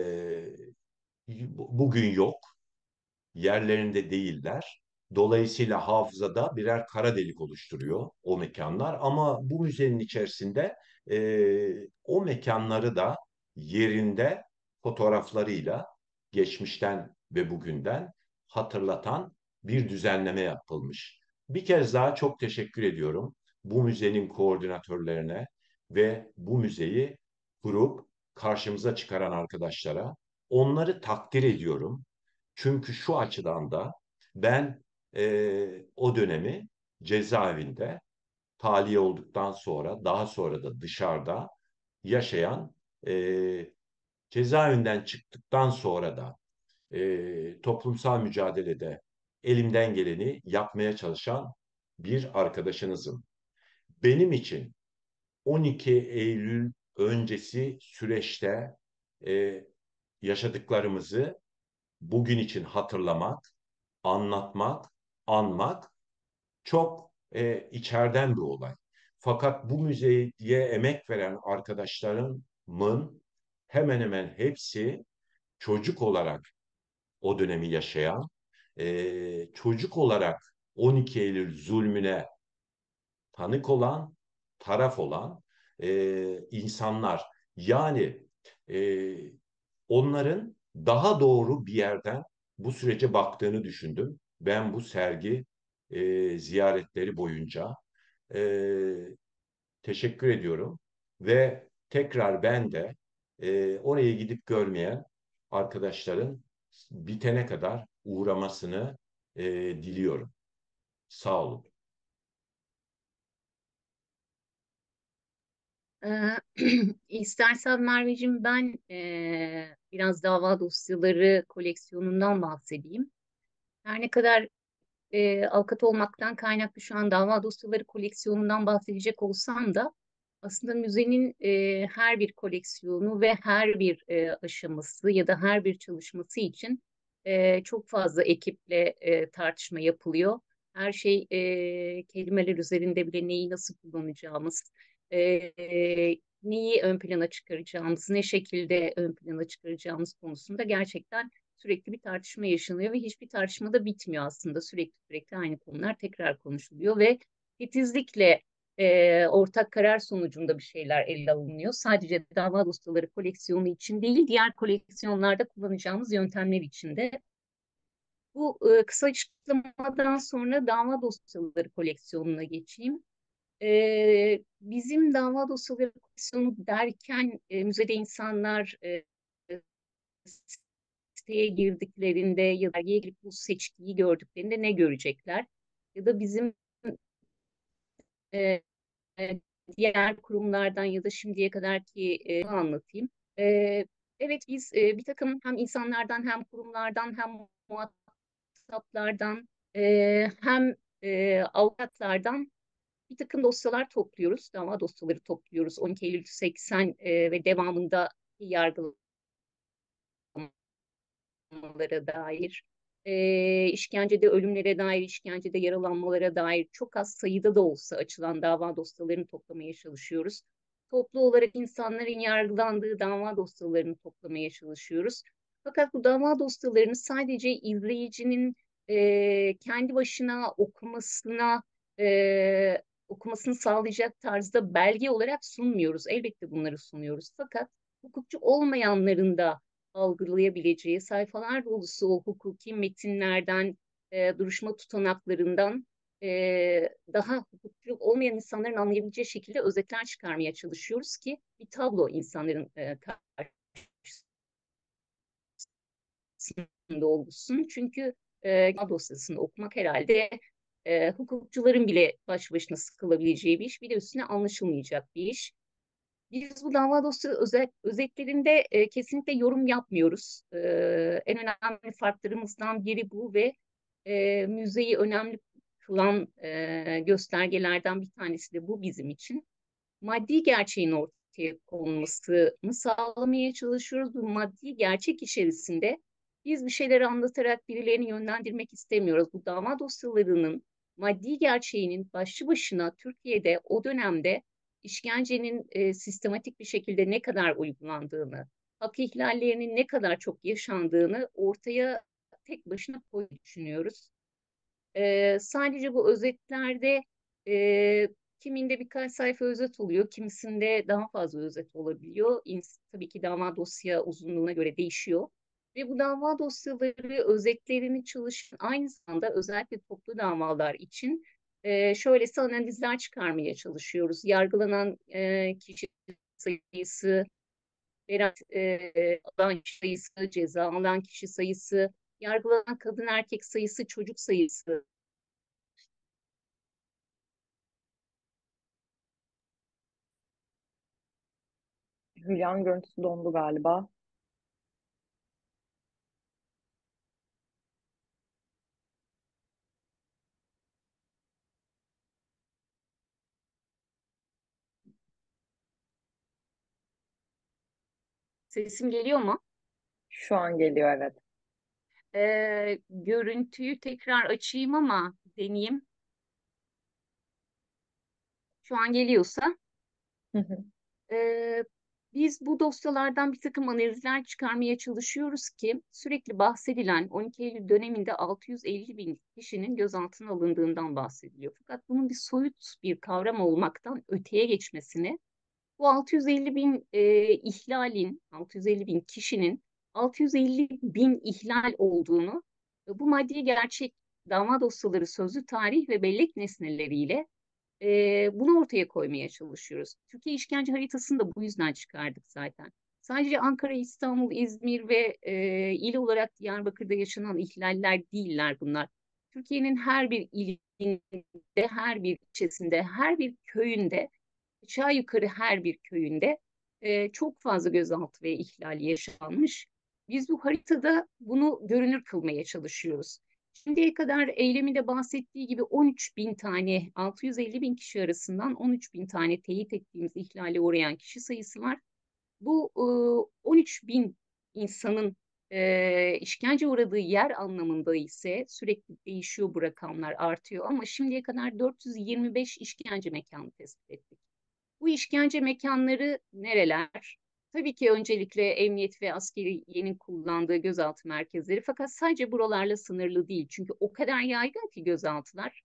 bugün yok, yerlerinde değiller. Dolayısıyla hafızada birer kara delik oluşturuyor o mekanlar ama bu müzenin içerisinde e, o mekanları da yerinde fotoğraflarıyla geçmişten ve bugünden hatırlatan bir düzenleme yapılmış. Bir kez daha çok teşekkür ediyorum bu müzenin koordinatörlerine ve bu müzeyi kurup karşımıza çıkaran arkadaşlara. Onları takdir ediyorum. Çünkü şu açıdan da ben e, o dönemi cezaevinde tali olduktan sonra daha sonra da dışarıda yaşayan e, cezaevinden çıktıktan sonra da e, toplumsal mücadelede elimden geleni yapmaya çalışan bir arkadaşınızım. Benim için 12 Eylül öncesi süreçte e, yaşadıklarımızı bugün için hatırlamak, anlatmak, anmak çok e, içeriden bir olay. Fakat bu müzeye emek veren arkadaşların mın hemen hemen hepsi çocuk olarak o dönemi yaşayan, e, çocuk olarak 12 Eylül zulmüne tanık olan, taraf olan e, insanlar. Yani e, onların daha doğru bir yerden bu sürece baktığını düşündüm. Ben bu sergi e, ziyaretleri boyunca e, teşekkür ediyorum ve tekrar ben de e, oraya gidip görmeyen arkadaşların bitene kadar uğramasını e, diliyorum. Sağ olun. İstersen Mervecim ben e, biraz dava dosyaları koleksiyonundan bahsedeyim. Her ne kadar e, avukat olmaktan kaynaklı şu an dava dosyaları koleksiyonundan bahsedecek olsam da aslında müzenin e, her bir koleksiyonu ve her bir e, aşaması ya da her bir çalışması için e, çok fazla ekiple e, tartışma yapılıyor. Her şey e, kelimeler üzerinde bile neyi nasıl kullanacağımız, e, neyi ön plana çıkaracağımız, ne şekilde ön plana çıkaracağımız konusunda gerçekten sürekli bir tartışma yaşanıyor ve hiçbir tartışma da bitmiyor aslında. Sürekli sürekli aynı konular tekrar konuşuluyor ve titizlikle e, ortak karar sonucunda bir şeyler elde alınıyor. Sadece dava dosyaları koleksiyonu için değil, diğer koleksiyonlarda kullanacağımız yöntemler için de. Bu e, kısa açıklamadan sonra dava dosyaları koleksiyonuna geçeyim. E, bizim dava dosyaları koleksiyonu derken e, müzede insanlar e, siteye girdiklerinde ya da girip bu seçkiyi gördüklerinde ne görecekler? Ya da bizim e, e, diğer kurumlardan ya da şimdiye kadarki e, anlatayım. E, evet biz e, bir takım hem insanlardan hem kurumlardan hem muhataplardan e, hem e, avukatlardan bir takım dosyalar topluyoruz. Dava dosyaları topluyoruz. 12 Eylül 80 e, ve devamında yargılamalara dair e, işkencede ölümlere dair, işkencede yaralanmalara dair çok az sayıda da olsa açılan dava dosyalarını toplamaya çalışıyoruz. Toplu olarak insanların yargılandığı dava dosyalarını toplamaya çalışıyoruz. Fakat bu dava dosyalarını sadece izleyicinin e, kendi başına okumasına e, okumasını sağlayacak tarzda belge olarak sunmuyoruz. Elbette bunları sunuyoruz. Fakat hukukçu olmayanların da algılayabileceği sayfalar dolusu o hukuki metinlerden, e, duruşma tutanaklarından e, daha hukukçu olmayan insanların anlayabileceği şekilde özetler çıkarmaya çalışıyoruz ki bir tablo insanların e, karşısında olsun. Çünkü e, dosyasını okumak herhalde e, hukukçuların bile baş başına sıkılabileceği bir iş. Bir de üstüne anlaşılmayacak bir iş. Biz bu dava dosya özet, özetlerinde e, kesinlikle yorum yapmıyoruz. E, en önemli farklarımızdan biri bu ve e, müzeyi önemli kılan e, göstergelerden bir tanesi de bu bizim için. Maddi gerçeğin ortaya konmasını sağlamaya çalışıyoruz. Bu maddi gerçek içerisinde biz bir şeyleri anlatarak birilerini yönlendirmek istemiyoruz. Bu dava dosyalarının maddi gerçeğinin başlı başına Türkiye'de o dönemde işkencenin e, sistematik bir şekilde ne kadar uygulandığını, hak ihlallerinin ne kadar çok yaşandığını ortaya tek başına koy düşünüyoruz. E, sadece bu özetlerde e, kiminde birkaç sayfa özet oluyor, kimisinde daha fazla özet olabiliyor. İns tabii ki dava dosya uzunluğuna göre değişiyor. Ve bu dava dosyaları özetlerini çalışan aynı zamanda özellikle toplu davalar için e, şöyle dizler çıkarmaya çalışıyoruz. Yargılanan e, kişi sayısı, veren e, alan kişi sayısı, ceza alan kişi sayısı, yargılanan kadın erkek sayısı, çocuk sayısı. Hülya'nın görüntüsü dondu galiba. Sesim geliyor mu? Şu an geliyor evet. Ee, görüntüyü tekrar açayım ama deneyeyim. Şu an geliyorsa. Ee, biz bu dosyalardan bir takım analizler çıkarmaya çalışıyoruz ki sürekli bahsedilen 12 Eylül döneminde 650 bin kişinin gözaltına alındığından bahsediliyor. Fakat bunun bir soyut bir kavram olmaktan öteye geçmesini bu 650 bin e, ihlalin, 650 bin kişinin 650 bin ihlal olduğunu e, bu maddi gerçek dava dosyaları sözlü tarih ve bellek nesneleriyle e, bunu ortaya koymaya çalışıyoruz. Türkiye işkence haritasını da bu yüzden çıkardık zaten. Sadece Ankara, İstanbul, İzmir ve e, il olarak Diyarbakır'da yaşanan ihlaller değiller bunlar. Türkiye'nin her bir ilinde, her bir ilçesinde, her bir köyünde aşağı yukarı her bir köyünde e, çok fazla gözaltı ve ihlal yaşanmış. Biz bu haritada bunu görünür kılmaya çalışıyoruz. Şimdiye kadar eyleminde bahsettiği gibi 13 bin tane, 650 bin kişi arasından 13 bin tane teyit ettiğimiz ihlale uğrayan kişi sayısı var. Bu e, 13 bin insanın e, işkence uğradığı yer anlamında ise sürekli değişiyor bu rakamlar artıyor ama şimdiye kadar 425 işkence mekanı tespit ettik bu işkence mekanları nereler? Tabii ki öncelikle emniyet ve askeriyenin kullandığı gözaltı merkezleri fakat sadece buralarla sınırlı değil. Çünkü o kadar yaygın ki gözaltılar.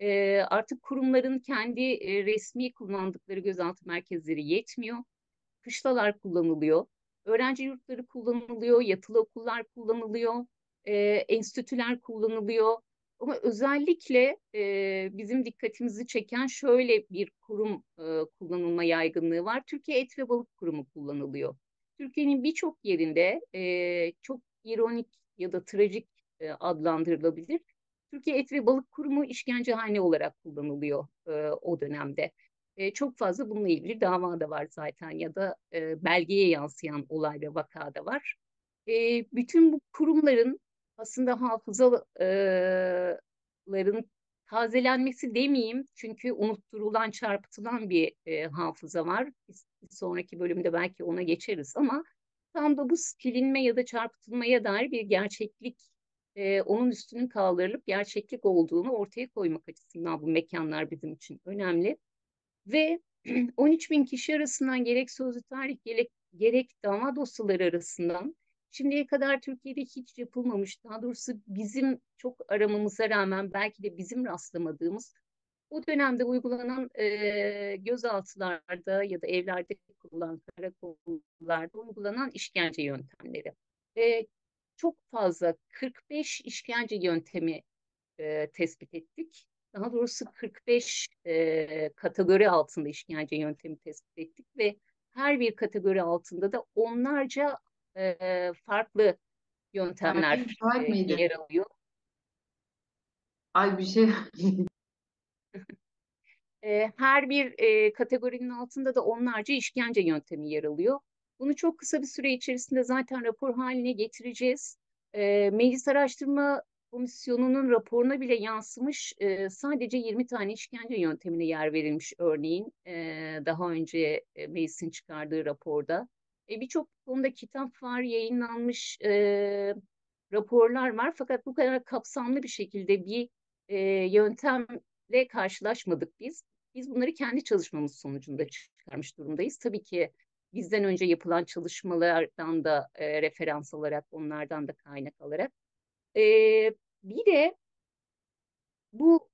E, artık kurumların kendi e, resmi kullandıkları gözaltı merkezleri yetmiyor. Kışlalar kullanılıyor. Öğrenci yurtları kullanılıyor, yatılı okullar kullanılıyor, e, enstitüler kullanılıyor. Ama özellikle e, bizim dikkatimizi çeken şöyle bir kurum e, kullanılma yaygınlığı var. Türkiye Et ve Balık Kurumu kullanılıyor. Türkiye'nin birçok yerinde e, çok ironik ya da trajik e, adlandırılabilir. Türkiye Et ve Balık Kurumu işkencehane olarak kullanılıyor e, o dönemde. E, çok fazla bununla ilgili dava da var zaten ya da e, belgeye yansıyan olay ve vaka da var. E, bütün bu kurumların aslında hafızaların tazelenmesi demeyeyim çünkü unutturulan, çarpıtılan bir e, hafıza var. Biz, sonraki bölümde belki ona geçeriz ama tam da bu silinme ya da çarpıtılmaya dair bir gerçeklik, e, onun üstünün kaldırılıp gerçeklik olduğunu ortaya koymak açısından bu mekanlar bizim için önemli. Ve 13 bin kişi arasından gerek sözlü tarih gerek, gerek dava dosyaları arasından Şimdiye kadar Türkiye'de hiç yapılmamış, daha doğrusu bizim çok aramamıza rağmen belki de bizim rastlamadığımız o dönemde uygulanan e, gözaltılarda ya da evlerde kurulan karakollarda uygulanan işkence yöntemleri. E, çok fazla 45 işkence yöntemi e, tespit ettik. Daha doğrusu 45 e, kategori altında işkence yöntemi tespit ettik ve her bir kategori altında da onlarca e, farklı yöntemler e, yer alıyor. Ay bir şey. e, her bir e, kategorinin altında da onlarca işkence yöntemi yer alıyor. Bunu çok kısa bir süre içerisinde zaten rapor haline getireceğiz. E, Meclis Araştırma Komisyonu'nun raporuna bile yansımış e, sadece 20 tane işkence yöntemine yer verilmiş örneğin e, daha önce meclisin çıkardığı raporda. E, Birçok konuda kitap var, yayınlanmış e, raporlar var. Fakat bu kadar kapsamlı bir şekilde bir e, yöntemle karşılaşmadık biz. Biz bunları kendi çalışmamız sonucunda çıkarmış durumdayız. Tabii ki bizden önce yapılan çalışmalardan da e, referans alarak, onlardan da kaynak alarak. E, bir de bu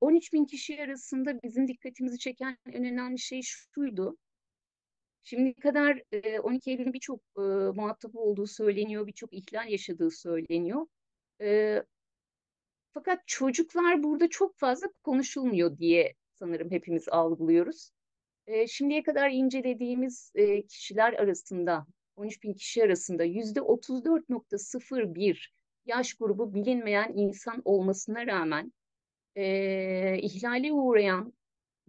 e, 13 bin kişi arasında bizim dikkatimizi çeken en önemli şey şuydu. Şimdi kadar 12 Eylül'ün birçok e, muhatabı olduğu söyleniyor, birçok ihlal yaşadığı söyleniyor. fakat çocuklar burada çok fazla konuşulmuyor diye sanırım hepimiz algılıyoruz. şimdiye kadar incelediğimiz kişiler arasında, 13 bin kişi arasında yüzde 34.01 yaş grubu bilinmeyen insan olmasına rağmen e, ihlale uğrayan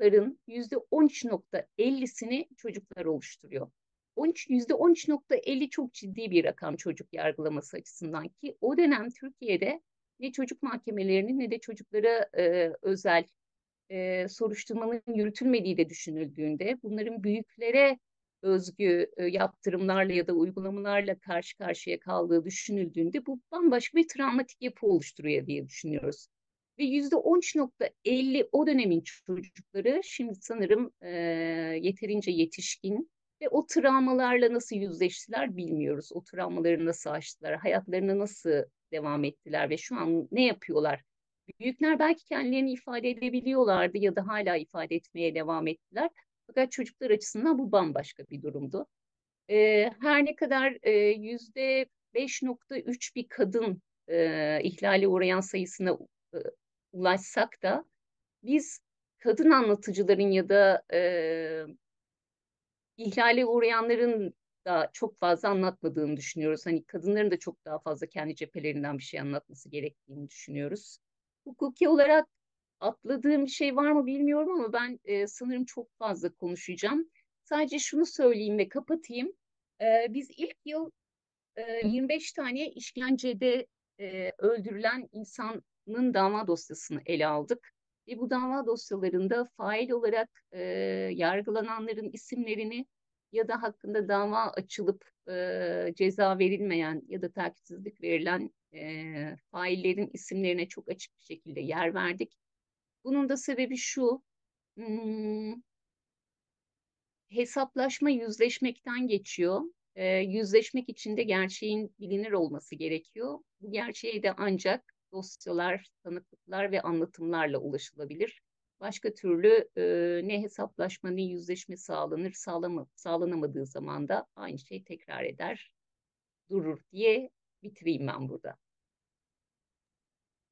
kayıpların yüzde 13.50'sini çocuklar oluşturuyor. 13, %13.50 çok ciddi bir rakam çocuk yargılaması açısından ki o dönem Türkiye'de ne çocuk mahkemelerinin ne de çocuklara e, özel e, soruşturmanın yürütülmediği de düşünüldüğünde bunların büyüklere özgü e, yaptırımlarla ya da uygulamalarla karşı karşıya kaldığı düşünüldüğünde bu bambaşka bir travmatik yapı oluşturuyor diye düşünüyoruz. Ve yüzde 13.50 o dönemin çocukları şimdi sanırım e, yeterince yetişkin ve o travmalarla nasıl yüzleştiler bilmiyoruz. O travmaları nasıl aştılar, hayatlarına nasıl devam ettiler ve şu an ne yapıyorlar? Büyükler belki kendilerini ifade edebiliyorlardı ya da hala ifade etmeye devam ettiler. Fakat çocuklar açısından bu bambaşka bir durumdu. Ee, her ne kadar yüzde 5.3 bir kadın e, ihlale uğrayan sayısına ulaşsak da biz kadın anlatıcıların ya da e, ihlale uğrayanların da çok fazla anlatmadığını düşünüyoruz. Hani kadınların da çok daha fazla kendi cephelerinden bir şey anlatması gerektiğini düşünüyoruz. Hukuki olarak atladığım bir şey var mı bilmiyorum ama ben e, sanırım çok fazla konuşacağım. Sadece şunu söyleyeyim ve kapatayım. E, biz ilk yıl e, 25 tane işkencede e, öldürülen insan Bakanlığı'nın dava dosyasını ele aldık. Ve bu dava dosyalarında fail olarak e, yargılananların isimlerini ya da hakkında dava açılıp e, ceza verilmeyen ya da takipsizlik verilen e, faillerin isimlerine çok açık bir şekilde yer verdik. Bunun da sebebi şu, hmm, hesaplaşma yüzleşmekten geçiyor. E, yüzleşmek için de gerçeğin bilinir olması gerekiyor. Bu gerçeği de ancak dosyalar, tanıklıklar ve anlatımlarla ulaşılabilir. Başka türlü e, ne hesaplaşma ne yüzleşme sağlanır, sağlama, sağlanamadığı zaman da aynı şey tekrar eder, durur diye bitireyim ben burada.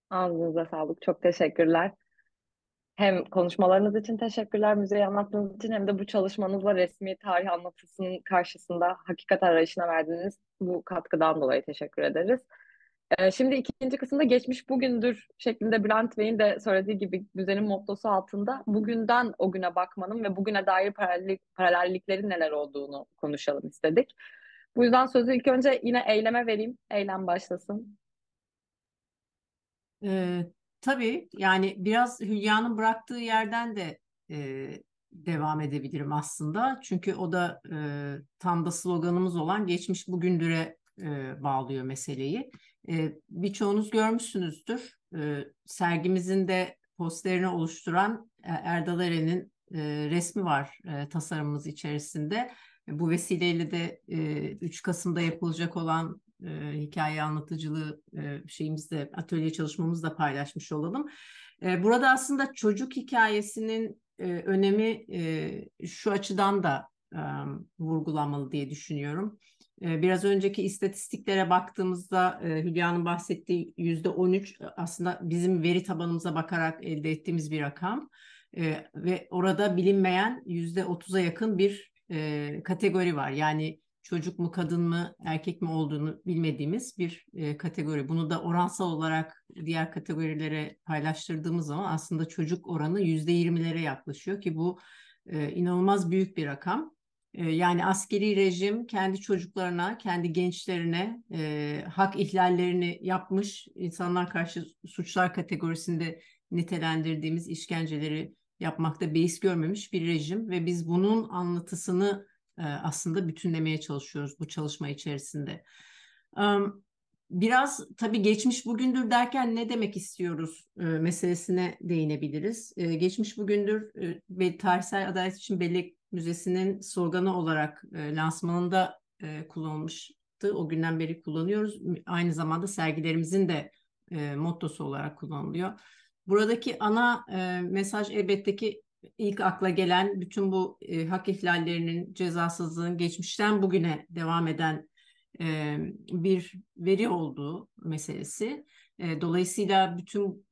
Ağzınıza sağlık. Çok teşekkürler. Hem konuşmalarınız için teşekkürler, müzeyi anlattığınız için hem de bu çalışmanızla resmi tarih anlatısının karşısında hakikat arayışına verdiğiniz bu katkıdan dolayı teşekkür ederiz şimdi ikinci kısımda geçmiş bugündür şeklinde Bülent Bey'in de söylediği gibi müzenin mottosu altında bugünden o güne bakmanın ve bugüne dair paralellik, paralelliklerin neler olduğunu konuşalım istedik. Bu yüzden sözü ilk önce yine eyleme vereyim. Eylem başlasın. Ee, tabii yani biraz Hülya'nın bıraktığı yerden de e, devam edebilirim aslında. Çünkü o da e, tam da sloganımız olan geçmiş bugündüre e, bağlıyor meseleyi. Birçoğunuz görmüşsünüzdür. Sergimizin de posterini oluşturan e, Erdal Eren'in resmi var tasarımımız içerisinde. E, bu vesileyle de 3 Kasım'da yapılacak olan hikaye anlatıcılığı şeyimizde atölye çalışmamızda paylaşmış olalım. burada aslında çocuk hikayesinin önemi şu açıdan da vurgulanmalı diye düşünüyorum. Ee, biraz önceki istatistiklere baktığımızda e, Hülya'nın bahsettiği yüzde 13 e, aslında bizim veri tabanımıza bakarak elde ettiğimiz bir rakam ee, ve orada bilinmeyen yüzde 30'a yakın bir e, kategori var. Yani çocuk mu kadın mı erkek mi olduğunu bilmediğimiz bir kategori. Bunu da oransal olarak diğer kategorilere paylaştırdığımız zaman aslında çocuk oranı yüzde 20'lere yaklaşıyor ki bu inanılmaz büyük bir rakam yani askeri rejim kendi çocuklarına, kendi gençlerine e, hak ihlallerini yapmış, insanlar karşı suçlar kategorisinde nitelendirdiğimiz işkenceleri yapmakta beis görmemiş bir rejim ve biz bunun anlatısını e, aslında bütünlemeye çalışıyoruz bu çalışma içerisinde. Um, biraz tabii geçmiş bugündür derken ne demek istiyoruz e, meselesine değinebiliriz. E, geçmiş bugündür e, ve tarihsel adalet için belli Müzesi'nin sloganı olarak e, lansmanında e, kullanılmıştı. O günden beri kullanıyoruz. Aynı zamanda sergilerimizin de e, mottosu olarak kullanılıyor. Buradaki ana e, mesaj elbette ki ilk akla gelen bütün bu e, hak ihlallerinin, cezasızlığın geçmişten bugüne devam eden e, bir veri olduğu meselesi. E, dolayısıyla bütün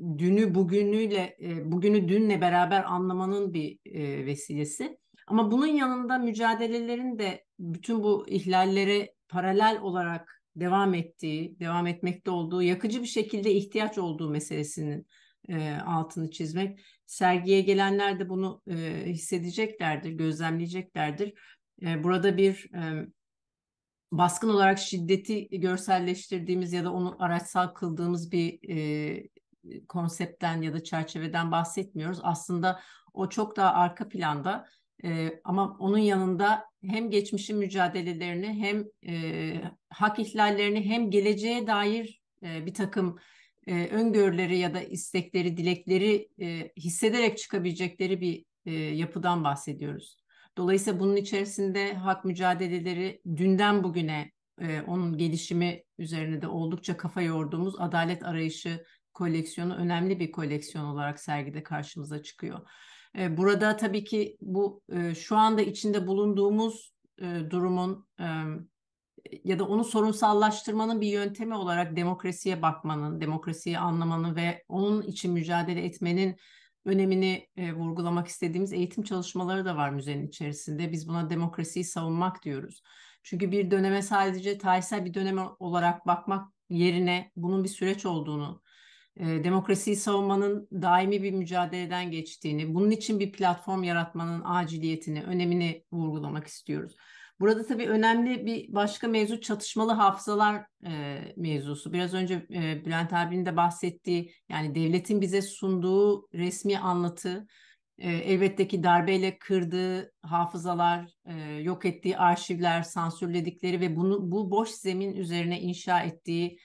dünü bugünüyle e, bugünü dünle beraber anlamanın bir e, vesilesi. Ama bunun yanında mücadelelerin de bütün bu ihlallere paralel olarak devam ettiği, devam etmekte olduğu, yakıcı bir şekilde ihtiyaç olduğu meselesinin e, altını çizmek. Sergiye gelenler de bunu hissedeceklerdir, gözlemleyeceklerdir. burada bir baskın olarak şiddeti görselleştirdiğimiz ya da onu araçsal kıldığımız bir konseptten ya da çerçeveden bahsetmiyoruz. Aslında o çok daha arka planda e, ama onun yanında hem geçmişin mücadelelerini hem e, hak ihlallerini hem geleceğe dair e, bir takım e, öngörüleri ya da istekleri, dilekleri e, hissederek çıkabilecekleri bir e, yapıdan bahsediyoruz. Dolayısıyla bunun içerisinde hak mücadeleleri dünden bugüne e, onun gelişimi üzerine de oldukça kafa yorduğumuz adalet arayışı koleksiyonu önemli bir koleksiyon olarak sergide karşımıza çıkıyor. Ee, burada tabii ki bu e, şu anda içinde bulunduğumuz e, durumun e, ya da onu sorunsallaştırmanın bir yöntemi olarak demokrasiye bakmanın, demokrasiyi anlamanın ve onun için mücadele etmenin önemini vurgulamak istediğimiz eğitim çalışmaları da var müzenin içerisinde. Biz buna demokrasiyi savunmak diyoruz. Çünkü bir döneme sadece tarihsel bir döneme olarak bakmak yerine bunun bir süreç olduğunu ee, demokrasiyi savunmanın daimi bir mücadeleden geçtiğini, bunun için bir platform yaratmanın aciliyetini, önemini vurgulamak istiyoruz. Burada tabii önemli bir başka mevzu çatışmalı hafızalar e, mevzusu. Biraz önce e, Bülent abinin de bahsettiği yani devletin bize sunduğu resmi anlatı, e, elbette ki darbeyle kırdığı hafızalar, e, yok ettiği arşivler, sansürledikleri ve bunu bu boş zemin üzerine inşa ettiği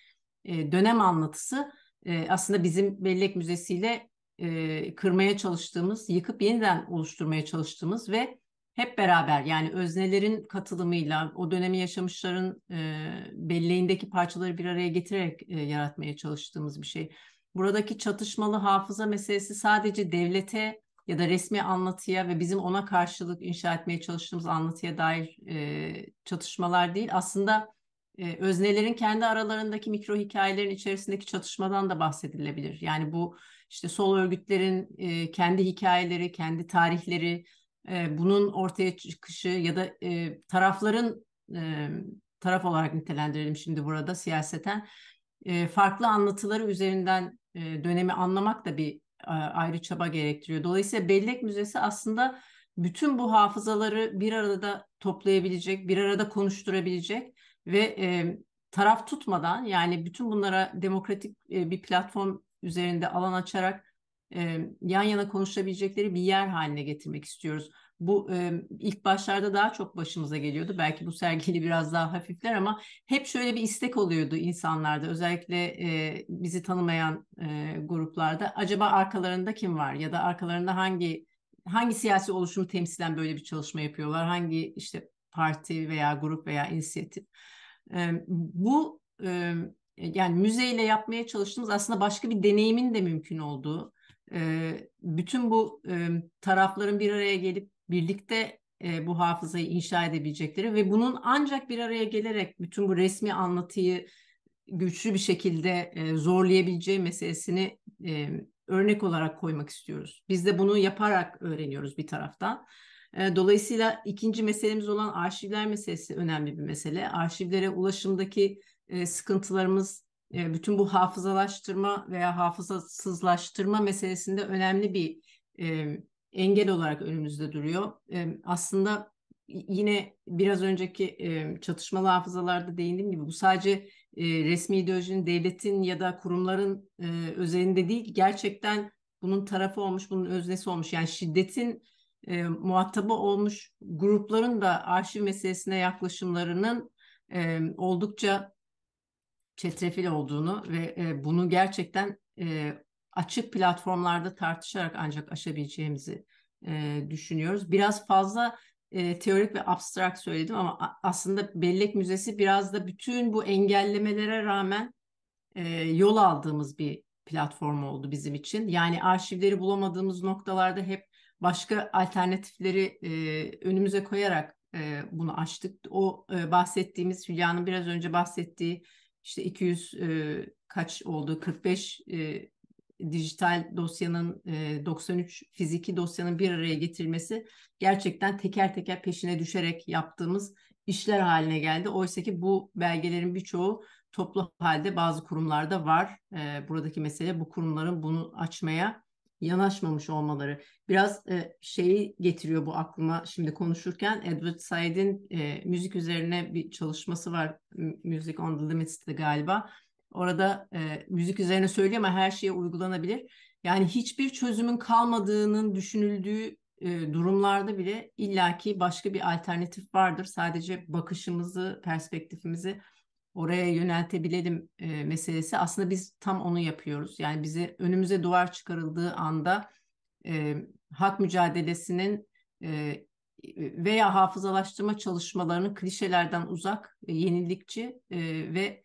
e, dönem anlatısı e, aslında bizim bellek müzesiyle e, kırmaya çalıştığımız, yıkıp yeniden oluşturmaya çalıştığımız ve hep beraber yani öznelerin katılımıyla o dönemi yaşamışların e, belleğindeki parçaları bir araya getirerek e, yaratmaya çalıştığımız bir şey. Buradaki çatışmalı hafıza meselesi sadece devlete ya da resmi anlatıya ve bizim ona karşılık inşa etmeye çalıştığımız anlatıya dair e, çatışmalar değil. Aslında ee, öznelerin kendi aralarındaki mikro hikayelerin içerisindeki çatışmadan da bahsedilebilir. Yani bu işte sol örgütlerin e, kendi hikayeleri, kendi tarihleri, e, bunun ortaya çıkışı ya da e, tarafların taraf olarak nitelendirelim şimdi burada siyaseten farklı anlatıları üzerinden dönemi anlamak da bir ayrı çaba gerektiriyor. Dolayısıyla Bellek Müzesi aslında bütün bu hafızaları bir arada toplayabilecek, bir arada konuşturabilecek ve e, taraf tutmadan yani bütün bunlara demokratik e, bir platform üzerinde alan açarak e, yan yana konuşabilecekleri bir yer haline getirmek istiyoruz. Bu e, ilk başlarda daha çok başımıza geliyordu. Belki bu sergili biraz daha hafifler ama hep şöyle bir istek oluyordu insanlarda. Özellikle e, bizi tanımayan e, gruplarda. Acaba arkalarında kim var ya da arkalarında hangi hangi siyasi oluşumu temsilen böyle bir çalışma yapıyorlar? Hangi işte parti veya grup veya inisiyatif. Bu yani müzeyle yapmaya çalıştığımız aslında başka bir deneyimin de mümkün olduğu. Bütün bu tarafların bir araya gelip birlikte bu hafızayı inşa edebilecekleri ve bunun ancak bir araya gelerek bütün bu resmi anlatıyı güçlü bir şekilde zorlayabileceği meselesini örnek olarak koymak istiyoruz. Biz de bunu yaparak öğreniyoruz bir taraftan. Dolayısıyla ikinci meselemiz olan arşivler meselesi önemli bir mesele. Arşivlere ulaşımdaki sıkıntılarımız bütün bu hafızalaştırma veya hafızasızlaştırma meselesinde önemli bir engel olarak önümüzde duruyor. Aslında yine biraz önceki çatışmalı hafızalarda değindiğim gibi bu sadece resmi ideolojinin, devletin ya da kurumların özelinde değil gerçekten bunun tarafı olmuş, bunun öznesi olmuş. Yani şiddetin e, muhatabı olmuş grupların da arşiv meselesine yaklaşımlarının e, oldukça çetrefil olduğunu ve e, bunu gerçekten e, açık platformlarda tartışarak ancak aşabileceğimizi e, düşünüyoruz. Biraz fazla e, teorik ve abstrakt söyledim ama aslında bellek müzesi biraz da bütün bu engellemelere rağmen e, yol aldığımız bir platform oldu bizim için. Yani arşivleri bulamadığımız noktalarda hep başka alternatifleri e, önümüze koyarak e, bunu açtık. O e, bahsettiğimiz Hülya'nın biraz önce bahsettiği işte 200 e, kaç oldu 45 e, dijital dosyanın e, 93 fiziki dosyanın bir araya getirilmesi gerçekten teker teker peşine düşerek yaptığımız işler haline geldi. Oysa ki bu belgelerin birçoğu toplu halde bazı kurumlarda var. E, buradaki mesele bu kurumların bunu açmaya yanaşmamış olmaları. Biraz e, şeyi getiriyor bu aklıma şimdi konuşurken Edward Said'in e, müzik üzerine bir çalışması var. Music on the limits'te galiba. Orada e, müzik üzerine söylüyor ama her şeye uygulanabilir. Yani hiçbir çözümün kalmadığının düşünüldüğü e, durumlarda bile illaki başka bir alternatif vardır. Sadece bakışımızı, perspektifimizi oraya yöneltebilelim e, meselesi aslında biz tam onu yapıyoruz. Yani bize önümüze duvar çıkarıldığı anda e, hak mücadelesinin e, veya hafızalaştırma çalışmalarının klişelerden uzak, e, yenilikçi e, ve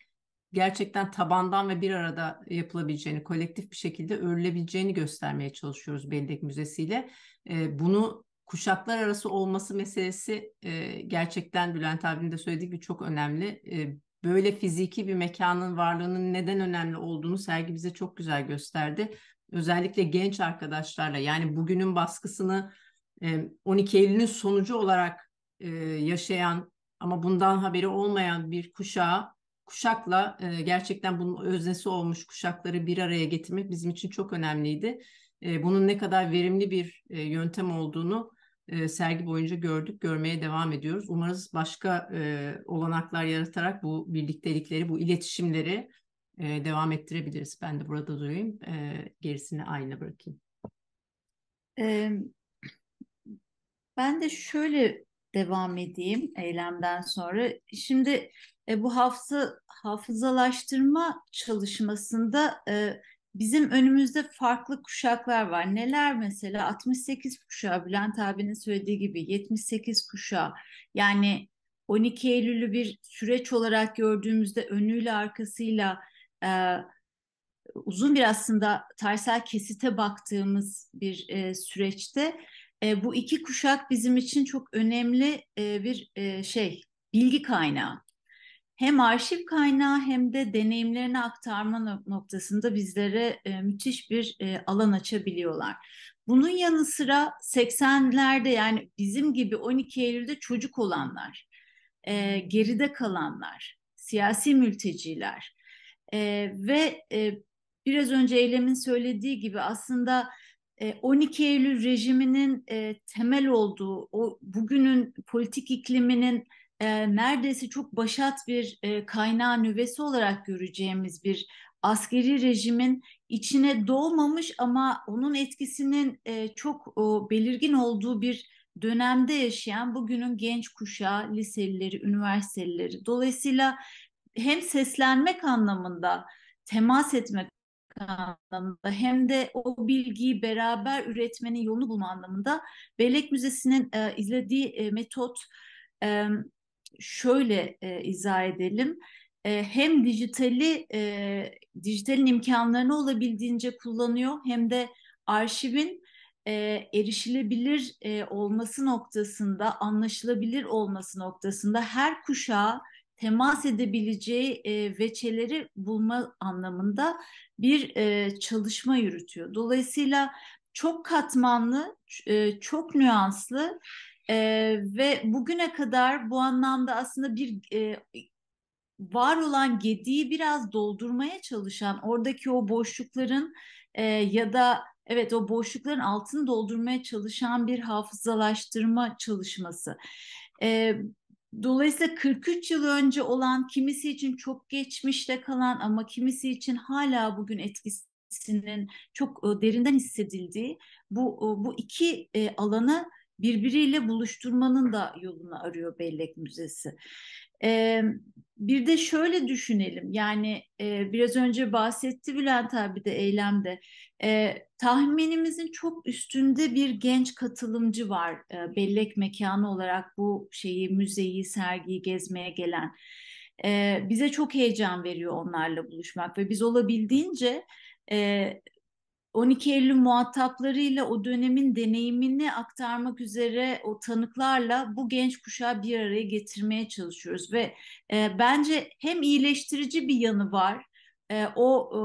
gerçekten tabandan ve bir arada yapılabileceğini, kolektif bir şekilde örülebileceğini göstermeye çalışıyoruz Bellek Müzesi'yle. E, bunu kuşaklar arası olması meselesi e, gerçekten Bülent abinin de söylediği gibi çok önemli. E, böyle fiziki bir mekanın varlığının neden önemli olduğunu sergi bize çok güzel gösterdi. Özellikle genç arkadaşlarla yani bugünün baskısını 12 Eylül'ün sonucu olarak yaşayan ama bundan haberi olmayan bir kuşağa kuşakla gerçekten bunun öznesi olmuş kuşakları bir araya getirmek bizim için çok önemliydi. Bunun ne kadar verimli bir yöntem olduğunu e, sergi boyunca gördük, görmeye devam ediyoruz. Umarız başka e, olanaklar yaratarak bu birliktelikleri, bu iletişimleri e, devam ettirebiliriz. Ben de burada durayım, e, gerisini aynı bırakayım. E, ben de şöyle devam edeyim eylemden sonra. Şimdi e, bu hafıza hafızalaştırma çalışmasında e, bizim önümüzde farklı kuşaklar var. Neler mesela 68 kuşağı Bülent abinin söylediği gibi 78 kuşağı yani 12 Eylül'ü bir süreç olarak gördüğümüzde önüyle arkasıyla e, uzun bir aslında tarihsel kesite baktığımız bir e, süreçte e, bu iki kuşak bizim için çok önemli e, bir e, şey bilgi kaynağı hem arşiv kaynağı hem de deneyimlerini aktarma noktasında bizlere e, müthiş bir e, alan açabiliyorlar. Bunun yanı sıra 80'lerde yani bizim gibi 12 Eylül'de çocuk olanlar, e, geride kalanlar, siyasi mülteciler ve biraz önce Eylem'in söylediği gibi aslında 12 Eylül rejiminin temel olduğu, o bugünün politik ikliminin e, neredeyse çok başat bir e, kaynağı nüvesi olarak göreceğimiz bir askeri rejimin içine doğmamış ama onun etkisinin e, çok o, belirgin olduğu bir dönemde yaşayan bugünün genç kuşağı, liselileri, üniversiteleri. Dolayısıyla hem seslenmek anlamında, temas etmek anlamında hem de o bilgiyi beraber üretmenin yolunu bulma anlamında Bellek Müzesi'nin e, izlediği e, metot e, şöyle e, izah edelim. E, hem dijitali e, dijitalin imkanlarını olabildiğince kullanıyor hem de arşivin e, erişilebilir e, olması noktasında, anlaşılabilir olması noktasında her kuşağa temas edebileceği e, veçeleri bulma anlamında bir e, çalışma yürütüyor. Dolayısıyla çok katmanlı, e, çok nüanslı e, ve bugüne kadar bu anlamda aslında bir e, var olan gediği biraz doldurmaya çalışan oradaki o boşlukların e, ya da evet o boşlukların altını doldurmaya çalışan bir hafızalaştırma çalışması. E, dolayısıyla 43 yıl önce olan kimisi için çok geçmişte kalan ama kimisi için hala bugün etkisinin çok derinden hissedildiği bu bu iki e, alanı birbiriyle buluşturmanın da yolunu arıyor bellek müzesi. E, bir de şöyle düşünelim yani e, biraz önce bahsetti Bülent abi de eylemde e, tahminimizin çok üstünde bir genç katılımcı var e, bellek mekanı olarak bu şeyi müzeyi sergiyi gezmeye gelen e, bize çok heyecan veriyor onlarla buluşmak ve biz olabildiğince e, 12 Eylül muhataplarıyla o dönemin deneyimini aktarmak üzere o tanıklarla bu genç kuşağı bir araya getirmeye çalışıyoruz ve e, bence hem iyileştirici bir yanı var e, o e,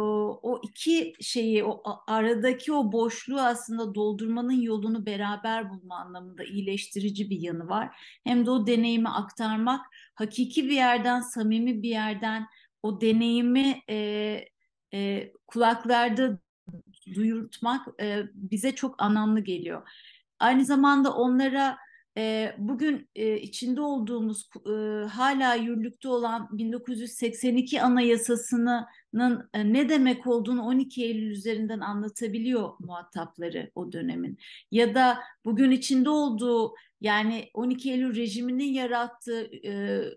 o iki şeyi o aradaki o boşluğu aslında doldurmanın yolunu beraber bulma anlamında iyileştirici bir yanı var hem de o deneyimi aktarmak hakiki bir yerden samimi bir yerden o deneyimi e, e, kulaklarda duyurtmak e, bize çok anlamlı geliyor. Aynı zamanda onlara e, bugün e, içinde olduğumuz e, hala yürürlükte olan 1982 Anayasası'nın e, ne demek olduğunu 12 Eylül üzerinden anlatabiliyor muhatapları o dönemin. Ya da bugün içinde olduğu yani 12 Eylül rejiminin yarattığı e,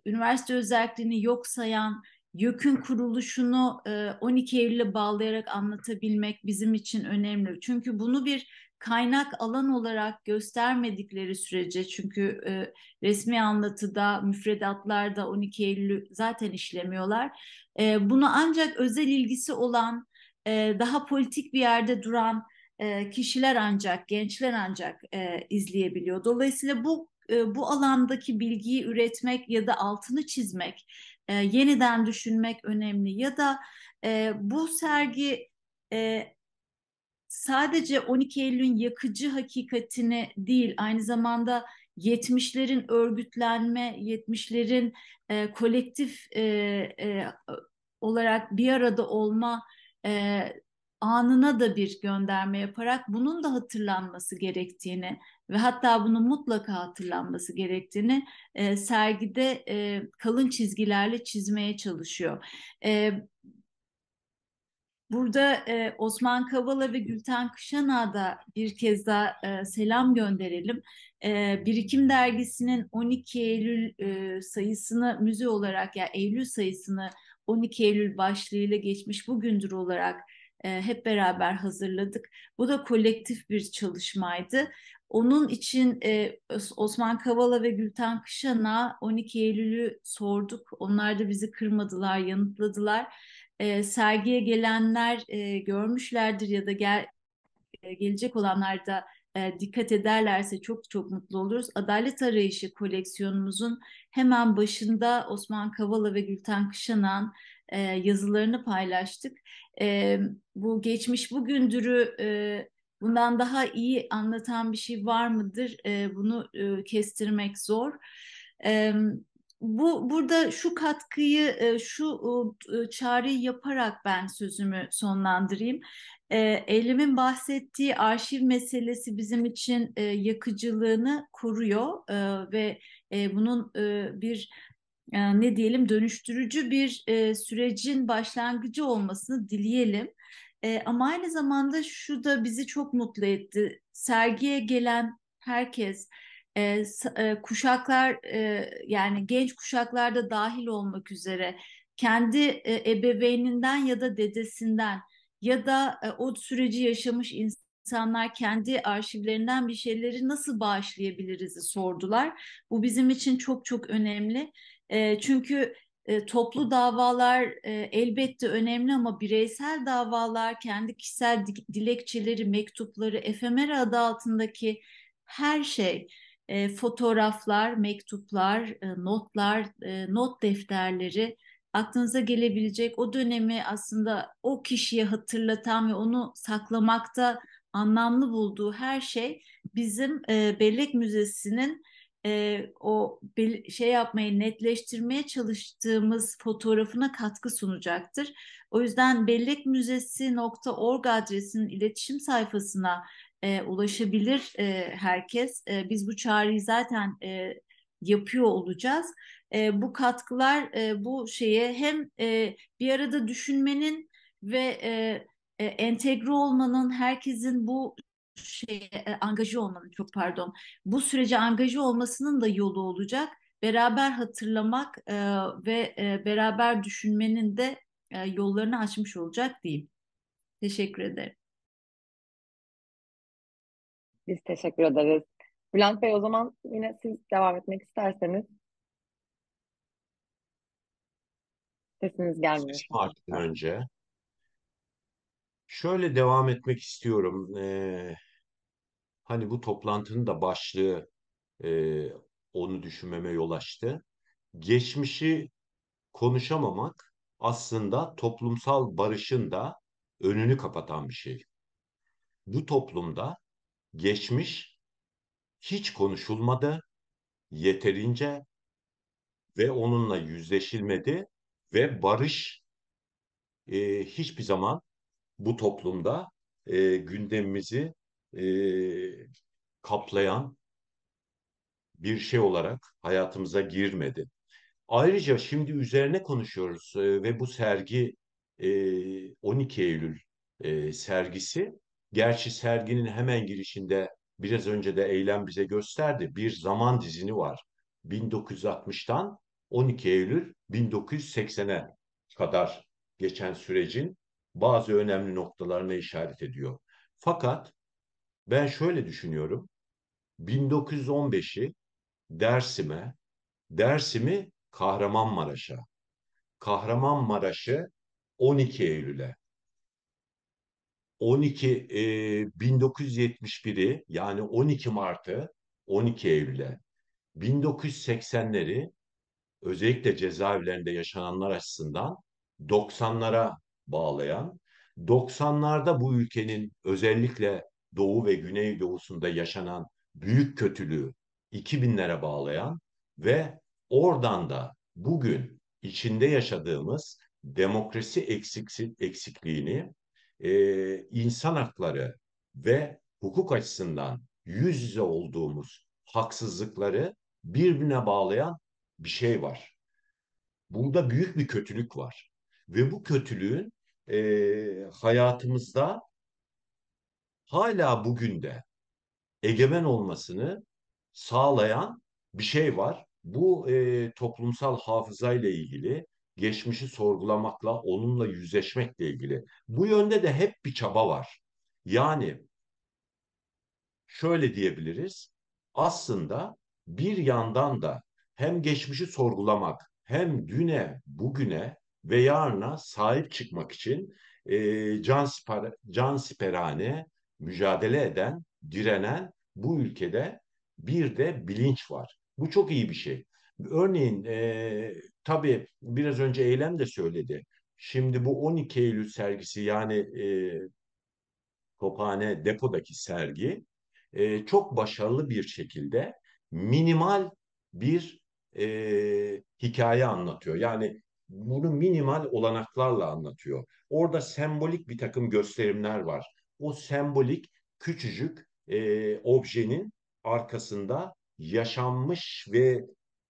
üniversite özelliğini yok sayan YÖK'ün kuruluşunu 12 Eylül'e bağlayarak anlatabilmek bizim için önemli. Çünkü bunu bir kaynak alan olarak göstermedikleri sürece çünkü resmi anlatıda müfredatlarda 12 Eylül'ü zaten işlemiyorlar. bunu ancak özel ilgisi olan daha politik bir yerde duran kişiler ancak gençler ancak izleyebiliyor. Dolayısıyla bu bu alandaki bilgiyi üretmek ya da altını çizmek e, yeniden düşünmek önemli ya da e, bu sergi e, sadece 12 Eylül'ün yakıcı hakikatini değil aynı zamanda 70'lerin örgütlenme, 70'lerin e, kolektif e, e, olarak bir arada olma e, anına da bir gönderme yaparak bunun da hatırlanması gerektiğini ve hatta bunun mutlaka hatırlanması gerektiğini e, sergide e, kalın çizgilerle çizmeye çalışıyor. E, Burada e, Osman Kavala ve Gülten Kışan'a da bir kez daha e, selam gönderelim. E, Birikim Dergisi'nin 12 Eylül e, sayısını müze olarak ya yani Eylül sayısını 12 Eylül başlığıyla geçmiş bugündür olarak e, hep beraber hazırladık. Bu da kolektif bir çalışmaydı. Onun için e, Osman Kavala ve Gülten Kışan'a 12 Eylül'ü sorduk. Onlar da bizi kırmadılar, yanıtladılar. E, sergiye gelenler e, görmüşlerdir ya da gel, e, gelecek olanlar da e, dikkat ederlerse çok çok mutlu oluruz. Adalet Arayışı koleksiyonumuzun hemen başında Osman Kavala ve Gülten Kışanan e, yazılarını paylaştık. E, bu geçmiş bugündürü e, bundan daha iyi anlatan bir şey var mıdır? E, bunu e, kestirmek zor. E, bu burada şu katkıyı, e, şu e, çareyi yaparak ben sözümü sonlandırayım. Elimin bahsettiği arşiv meselesi bizim için e, yakıcılığını koruyor ve bunun bir e, ne diyelim dönüştürücü bir e, sürecin başlangıcı olmasını dileyelim. E, ama aynı zamanda şu da bizi çok mutlu etti. Sergiye gelen herkes, e, e, kuşaklar e, yani genç kuşaklarda dahil olmak üzere kendi e, ebeveyninden ya da dedesinden ya da e, o süreci yaşamış insan insanlar kendi arşivlerinden bir şeyleri nasıl bağışlayabiliriz sordular. Bu bizim için çok çok önemli. E, çünkü toplu davalar elbette önemli ama bireysel davalar, kendi kişisel dilekçeleri, mektupları, efemera adı altındaki her şey, fotoğraflar, mektuplar, notlar, not defterleri, aklınıza gelebilecek o dönemi aslında o kişiye hatırlatan ve onu saklamakta anlamlı bulduğu her şey bizim Bellek Müzesi'nin e, o bel- şey yapmayı netleştirmeye çalıştığımız fotoğrafına katkı sunacaktır. O yüzden bellekmüzesi.org adresinin iletişim sayfasına e, ulaşabilir e, herkes. E, biz bu çağrıyı zaten e, yapıyor olacağız. E, bu katkılar e, bu şeye hem e, bir arada düşünmenin ve e, entegre olmanın, herkesin bu şey e, angaje olmanın çok pardon bu sürece angaje olmasının da yolu olacak. Beraber hatırlamak e, ve e, beraber düşünmenin de e, yollarını açmış olacak diyeyim. Teşekkür ederim. Biz teşekkür ederiz. Bülent Bey o zaman yine siz devam etmek isterseniz. Sesiniz gelmiyor. önce şöyle devam etmek istiyorum. Ee, hani bu toplantının da başlığı e, onu düşünmeme yol açtı. Geçmişi konuşamamak aslında toplumsal barışın da önünü kapatan bir şey. Bu toplumda geçmiş hiç konuşulmadı yeterince ve onunla yüzleşilmedi ve barış e, hiçbir zaman bu toplumda e, gündemimizi e, kaplayan bir şey olarak hayatımıza girmedi. Ayrıca şimdi üzerine konuşuyoruz e, ve bu sergi e, 12 Eylül e, sergisi. Gerçi serginin hemen girişinde biraz önce de Eylem bize gösterdi. Bir zaman dizini var. 1960'tan 12 Eylül 1980'e kadar geçen sürecin bazı önemli noktalarına işaret ediyor. Fakat ben şöyle düşünüyorum. 1915'i Dersim'e, Dersim'i Kahramanmaraş'a, Kahramanmaraş'ı 12 Eylül'e, 12 e, 1971'i yani 12 Mart'ı 12 Eylül'e, 1980'leri özellikle cezaevlerinde yaşananlar açısından 90'lara bağlayan 90'larda bu ülkenin özellikle doğu ve güneydoğusunda yaşanan büyük kötülüğü 2000'lere bağlayan ve oradan da bugün içinde yaşadığımız demokrasi eksiksi, eksikliğini e, insan hakları ve hukuk açısından yüz yüze olduğumuz haksızlıkları birbirine bağlayan bir şey var. Burada büyük bir kötülük var. Ve bu kötülüğün e, hayatımızda hala bugün de egemen olmasını sağlayan bir şey var. Bu e, toplumsal hafızayla ilgili, geçmişi sorgulamakla, onunla yüzleşmekle ilgili. Bu yönde de hep bir çaba var. Yani şöyle diyebiliriz. Aslında bir yandan da hem geçmişi sorgulamak hem düne, bugüne ve yarına sahip çıkmak için e, can, siper, can siperane mücadele eden, direnen bu ülkede bir de bilinç var. Bu çok iyi bir şey. Örneğin e, tabii biraz önce Eylem de söyledi. Şimdi bu 12 Eylül sergisi yani e, Tophane depodaki sergi e, çok başarılı bir şekilde minimal bir e, hikaye anlatıyor. Yani bunu minimal olanaklarla anlatıyor. Orada sembolik bir takım gösterimler var. O sembolik küçücük e, objenin arkasında yaşanmış ve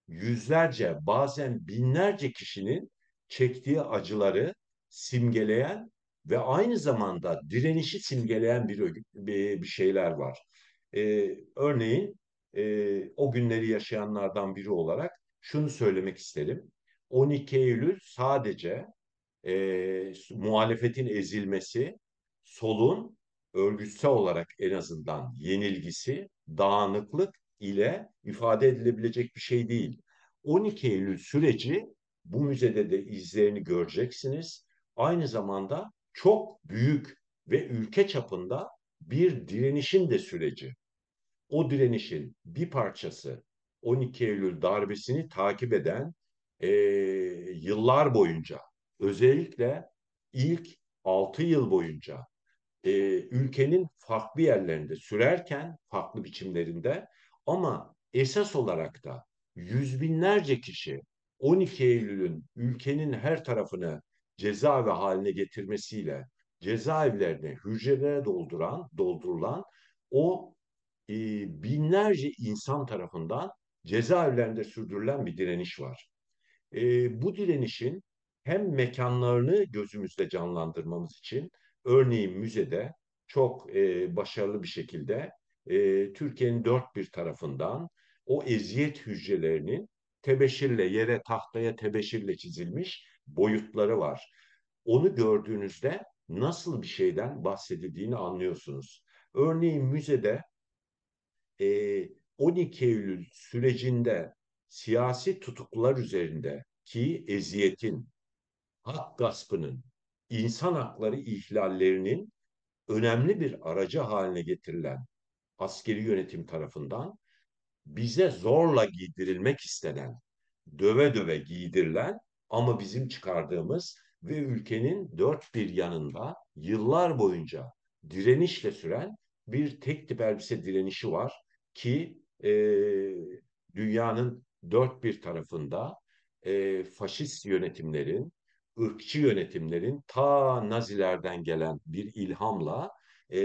yüzlerce bazen binlerce kişinin çektiği acıları simgeleyen ve aynı zamanda direnişi simgeleyen bir bir şeyler var. Ee, örneğin e, o günleri yaşayanlardan biri olarak şunu söylemek isterim. 12 Eylül sadece e, muhalefetin ezilmesi, solun örgütsel olarak en azından yenilgisi, dağınıklık ile ifade edilebilecek bir şey değil. 12 Eylül süreci bu müzede de izlerini göreceksiniz. Aynı zamanda çok büyük ve ülke çapında bir direnişin de süreci. O direnişin bir parçası 12 Eylül darbesini takip eden e, yıllar boyunca özellikle ilk 6 yıl boyunca e, ülkenin farklı yerlerinde sürerken farklı biçimlerinde ama esas olarak da yüz binlerce kişi 12 Eylül'ün ülkenin her tarafını cezaevi haline getirmesiyle cezaevlerine hücrelere dolduran, doldurulan o e, binlerce insan tarafından cezaevlerinde sürdürülen bir direniş var e, bu direnişin hem mekanlarını gözümüzde canlandırmamız için örneğin müzede çok e, başarılı bir şekilde e, Türkiye'nin dört bir tarafından o eziyet hücrelerinin tebeşirle yere tahtaya tebeşirle çizilmiş boyutları var. Onu gördüğünüzde nasıl bir şeyden bahsedildiğini anlıyorsunuz. Örneğin müzede e, 12 Eylül sürecinde siyasi tutuklular üzerindeki eziyetin, hak gaspının, insan hakları ihlallerinin önemli bir aracı haline getirilen askeri yönetim tarafından bize zorla giydirilmek istenen, döve döve giydirilen ama bizim çıkardığımız ve ülkenin dört bir yanında yıllar boyunca direnişle süren bir tek tip elbise direnişi var ki e, dünyanın dört bir tarafında e, faşist yönetimlerin, ırkçı yönetimlerin ta Nazilerden gelen bir ilhamla e,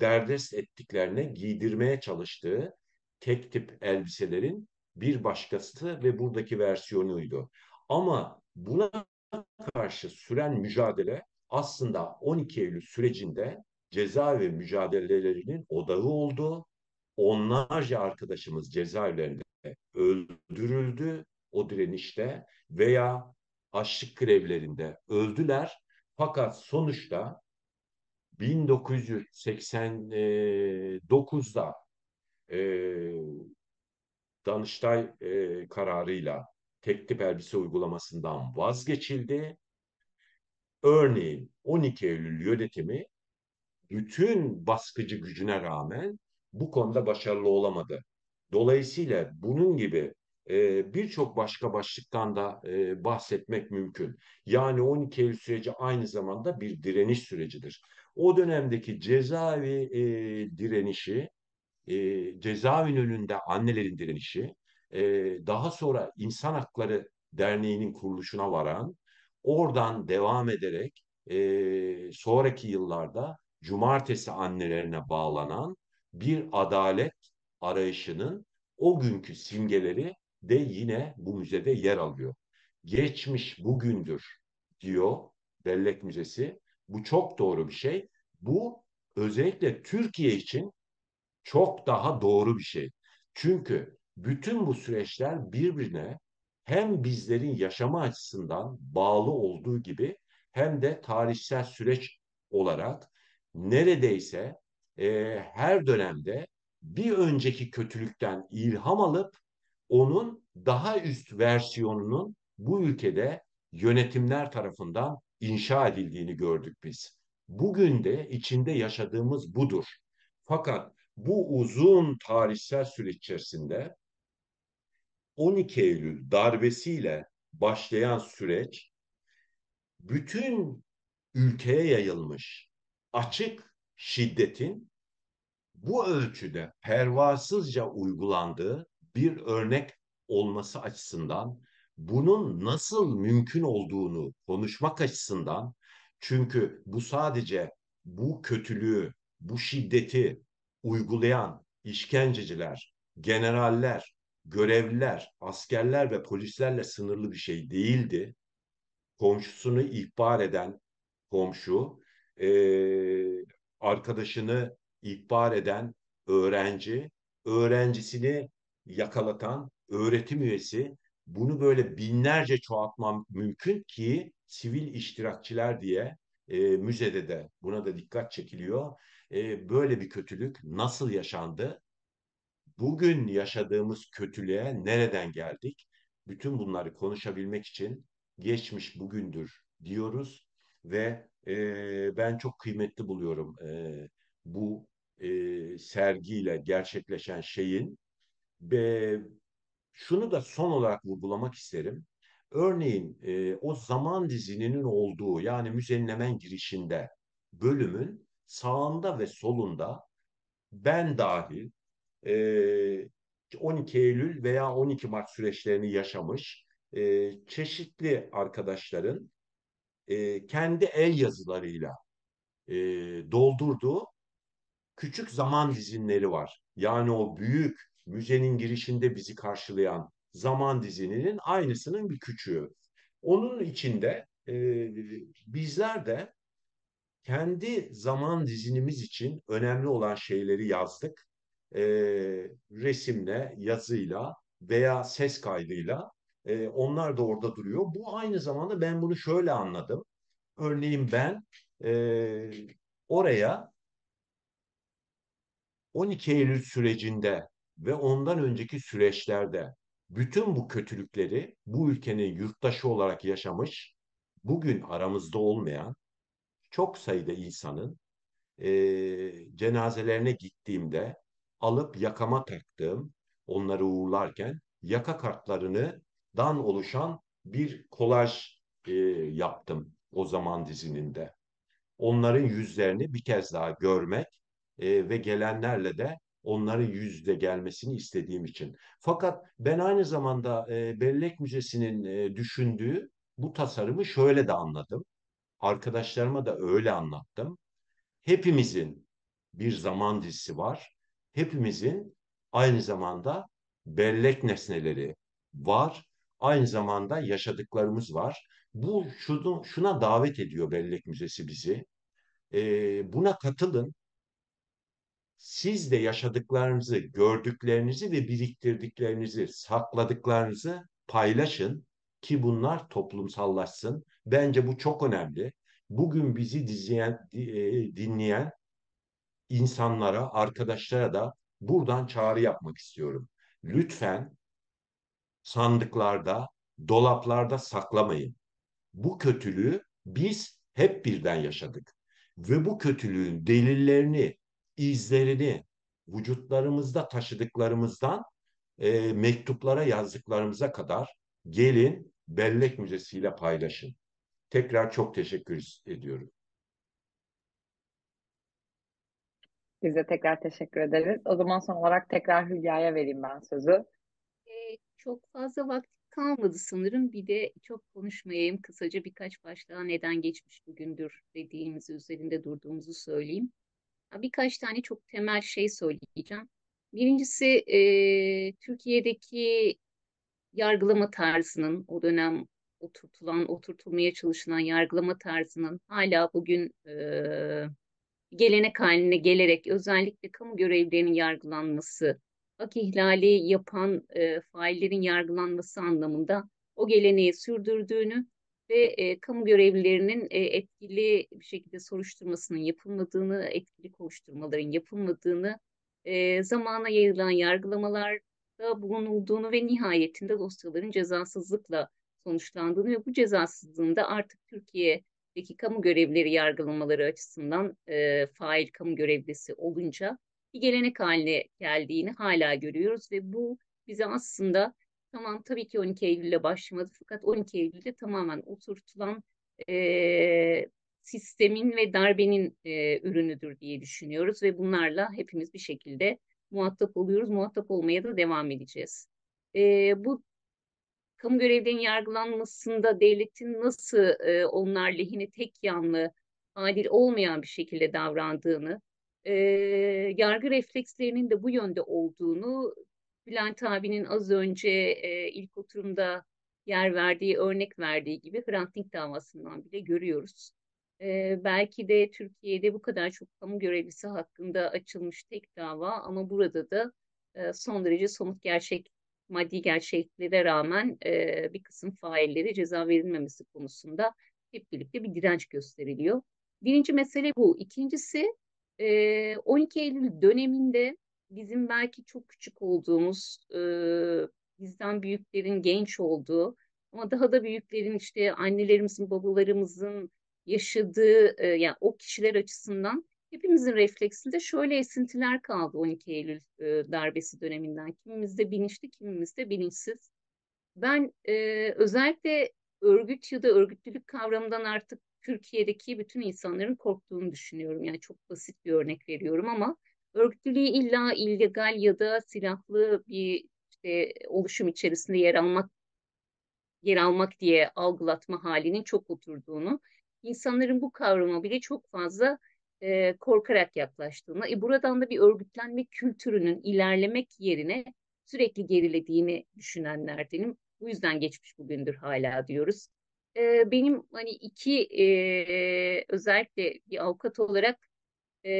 derdest ettiklerine giydirmeye çalıştığı tek tip elbiselerin bir başkası ve buradaki versiyonuydu. Ama buna karşı süren mücadele aslında 12 Eylül sürecinde ceza ve mücadelelerinin odağı oldu onlarca arkadaşımız cezaevlerinde öldürüldü o direnişte veya açlık grevlerinde öldüler. Fakat sonuçta 1989'da e, Danıştay e, kararıyla tip elbise uygulamasından vazgeçildi. Örneğin 12 Eylül yönetimi bütün baskıcı gücüne rağmen bu konuda başarılı olamadı. Dolayısıyla bunun gibi e, birçok başka başlıktan da e, bahsetmek mümkün. Yani 12 Eylül süreci aynı zamanda bir direniş sürecidir. O dönemdeki cezaevi e, direnişi, e, cezaevin önünde annelerin direnişi, e, daha sonra İnsan Hakları Derneği'nin kuruluşuna varan, oradan devam ederek e, sonraki yıllarda cumartesi annelerine bağlanan bir adalet arayışının o günkü simgeleri de yine bu müzede yer alıyor. Geçmiş bugündür diyor Bellek Müzesi. Bu çok doğru bir şey. Bu özellikle Türkiye için çok daha doğru bir şey. Çünkü bütün bu süreçler birbirine hem bizlerin yaşama açısından bağlı olduğu gibi hem de tarihsel süreç olarak neredeyse e, her dönemde bir önceki kötülükten ilham alıp onun daha üst versiyonunun bu ülkede yönetimler tarafından inşa edildiğini gördük biz. Bugün de içinde yaşadığımız budur. Fakat bu uzun tarihsel süreç içerisinde 12 Eylül darbesiyle başlayan süreç bütün ülkeye yayılmış açık şiddetin bu ölçüde pervasızca uygulandığı bir örnek olması açısından bunun nasıl mümkün olduğunu konuşmak açısından çünkü bu sadece bu kötülüğü, bu şiddeti uygulayan işkenceciler, generaller, görevliler, askerler ve polislerle sınırlı bir şey değildi. Komşusunu ihbar eden komşu, e, arkadaşını ihbar eden öğrenci, öğrencisini yakalatan öğretim üyesi bunu böyle binlerce çoğaltmam mümkün ki sivil iştirakçiler diye e, müzede de buna da dikkat çekiliyor. E, böyle bir kötülük nasıl yaşandı? Bugün yaşadığımız kötülüğe nereden geldik? Bütün bunları konuşabilmek için geçmiş bugündür diyoruz ve e, ben çok kıymetli buluyorum e, bu e, sergiyle gerçekleşen şeyin. Ve şunu da son olarak vurgulamak isterim. Örneğin e, o zaman dizininin olduğu yani müzenin hemen girişinde bölümün sağında ve solunda ben dahil e, 12 Eylül veya 12 Mart süreçlerini yaşamış e, çeşitli arkadaşların e, kendi el yazılarıyla e, doldurduğu küçük zaman dizinleri var. Yani o büyük müzenin girişinde bizi karşılayan zaman dizininin aynısının bir küçüğü. Onun içinde e, bizler de kendi zaman dizinimiz için önemli olan şeyleri yazdık. E, resimle, yazıyla veya ses kaydıyla e, onlar da orada duruyor. Bu aynı zamanda ben bunu şöyle anladım. Örneğin ben e, oraya 12 Eylül sürecinde ve ondan önceki süreçlerde bütün bu kötülükleri bu ülkenin yurttaşı olarak yaşamış, bugün aramızda olmayan çok sayıda insanın e, cenazelerine gittiğimde alıp yakama taktığım, onları uğurlarken yaka kartlarını dan oluşan bir kolaj e, yaptım o zaman dizinin de. Onların yüzlerini bir kez daha görmek e, ve gelenlerle de onların yüzde gelmesini istediğim için. Fakat ben aynı zamanda e, Bellek Müzesi'nin e, düşündüğü bu tasarımı şöyle de anladım. Arkadaşlarıma da öyle anlattım. Hepimizin bir zaman dizisi var. Hepimizin aynı zamanda bellek nesneleri var aynı zamanda yaşadıklarımız var. Bu şunu, şuna davet ediyor Bellek Müzesi bizi. E, buna katılın. Siz de yaşadıklarınızı, gördüklerinizi ve biriktirdiklerinizi, sakladıklarınızı paylaşın ki bunlar toplumsallaşsın. Bence bu çok önemli. Bugün bizi diziyen, e, dinleyen insanlara, arkadaşlara da buradan çağrı yapmak istiyorum. Lütfen sandıklarda, dolaplarda saklamayın. Bu kötülüğü biz hep birden yaşadık ve bu kötülüğün delillerini, izlerini vücutlarımızda taşıdıklarımızdan e, mektuplara yazdıklarımıza kadar gelin bellek müzesiyle paylaşın. Tekrar çok teşekkür ediyorum. Biz de tekrar teşekkür ederiz. O zaman son olarak tekrar Hülya'ya vereyim ben sözü çok fazla vakit kalmadı sanırım. Bir de çok konuşmayayım. Kısaca birkaç başlığa neden geçmiş bugündür dediğimiz üzerinde durduğumuzu söyleyeyim. Birkaç tane çok temel şey söyleyeceğim. Birincisi e, Türkiye'deki yargılama tarzının o dönem oturtulan, oturtulmaya çalışılan yargılama tarzının hala bugün e, gelenek haline gelerek özellikle kamu görevlerinin yargılanması hak ihlali yapan e, faillerin yargılanması anlamında o geleneği sürdürdüğünü ve e, kamu görevlilerinin e, etkili bir şekilde soruşturmasının yapılmadığını, etkili koşturmaların yapılmadığını, e, zamana yayılan yargılamalarda bulunulduğunu ve nihayetinde dosyaların cezasızlıkla sonuçlandığını ve bu cezasızlığın da artık Türkiye'deki kamu görevleri yargılamaları açısından e, fail kamu görevlisi olunca bir gelenek haline geldiğini hala görüyoruz ve bu bize aslında tamam tabii ki 12 Eylül'le başlamadı fakat 12 Eylül'de tamamen oturtulan e, sistemin ve darbenin e, ürünüdür diye düşünüyoruz ve bunlarla hepimiz bir şekilde muhatap oluyoruz, muhatap olmaya da devam edeceğiz. E, bu kamu görevlerinin yargılanmasında devletin nasıl e, onlar lehine tek yanlı, adil olmayan bir şekilde davrandığını e, yargı reflekslerinin de bu yönde olduğunu Bülent abinin az önce e, ilk oturumda yer verdiği, örnek verdiği gibi Hrant Dink davasından bile görüyoruz. E, belki de Türkiye'de bu kadar çok kamu görevlisi hakkında açılmış tek dava ama burada da e, son derece somut gerçek, maddi gerçeklere rağmen e, bir kısım faillere ceza verilmemesi konusunda hep birlikte bir direnç gösteriliyor. Birinci mesele bu. İkincisi e, 12 Eylül döneminde bizim belki çok küçük olduğumuz, e, bizden büyüklerin genç olduğu ama daha da büyüklerin işte annelerimizin, babalarımızın yaşadığı e, yani o kişiler açısından hepimizin refleksinde şöyle esintiler kaldı 12 Eylül e, darbesi döneminden. Kimimizde bilinçli, kimimizde bilinçsiz. Ben e, özellikle örgüt ya da örgütlülük kavramından artık Türkiye'deki bütün insanların korktuğunu düşünüyorum. Yani çok basit bir örnek veriyorum ama örgütlülüğü illa illegal ya da silahlı bir işte oluşum içerisinde yer almak yer almak diye algılatma halinin çok oturduğunu, insanların bu kavrama bile çok fazla e, korkarak yaklaştığını, e, buradan da bir örgütlenme kültürünün ilerlemek yerine sürekli gerilediğini düşünenlerdenim. Bu yüzden geçmiş bugündür hala diyoruz benim hani iki e, özellikle bir avukat olarak e,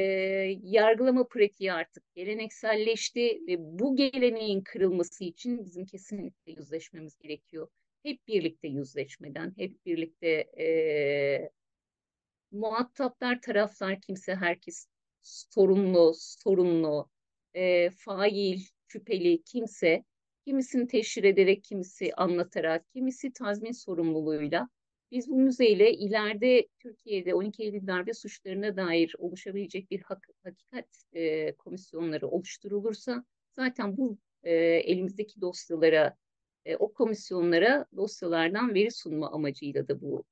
yargılama pratiği artık gelenekselleşti ve bu geleneğin kırılması için bizim kesinlikle yüzleşmemiz gerekiyor. Hep birlikte yüzleşmeden, hep birlikte e, muhataplar, taraflar, kimse, herkes sorumlu, sorumlu, e, fail, şüpheli kimse Kimisini teşhir ederek, kimisi anlatarak, kimisi tazmin sorumluluğuyla. Biz bu müzeyle ileride Türkiye'de 12 Eylül darbe suçlarına dair oluşabilecek bir hak, hakikat e, komisyonları oluşturulursa zaten bu e, elimizdeki dosyalara, e, o komisyonlara dosyalardan veri sunma amacıyla da bu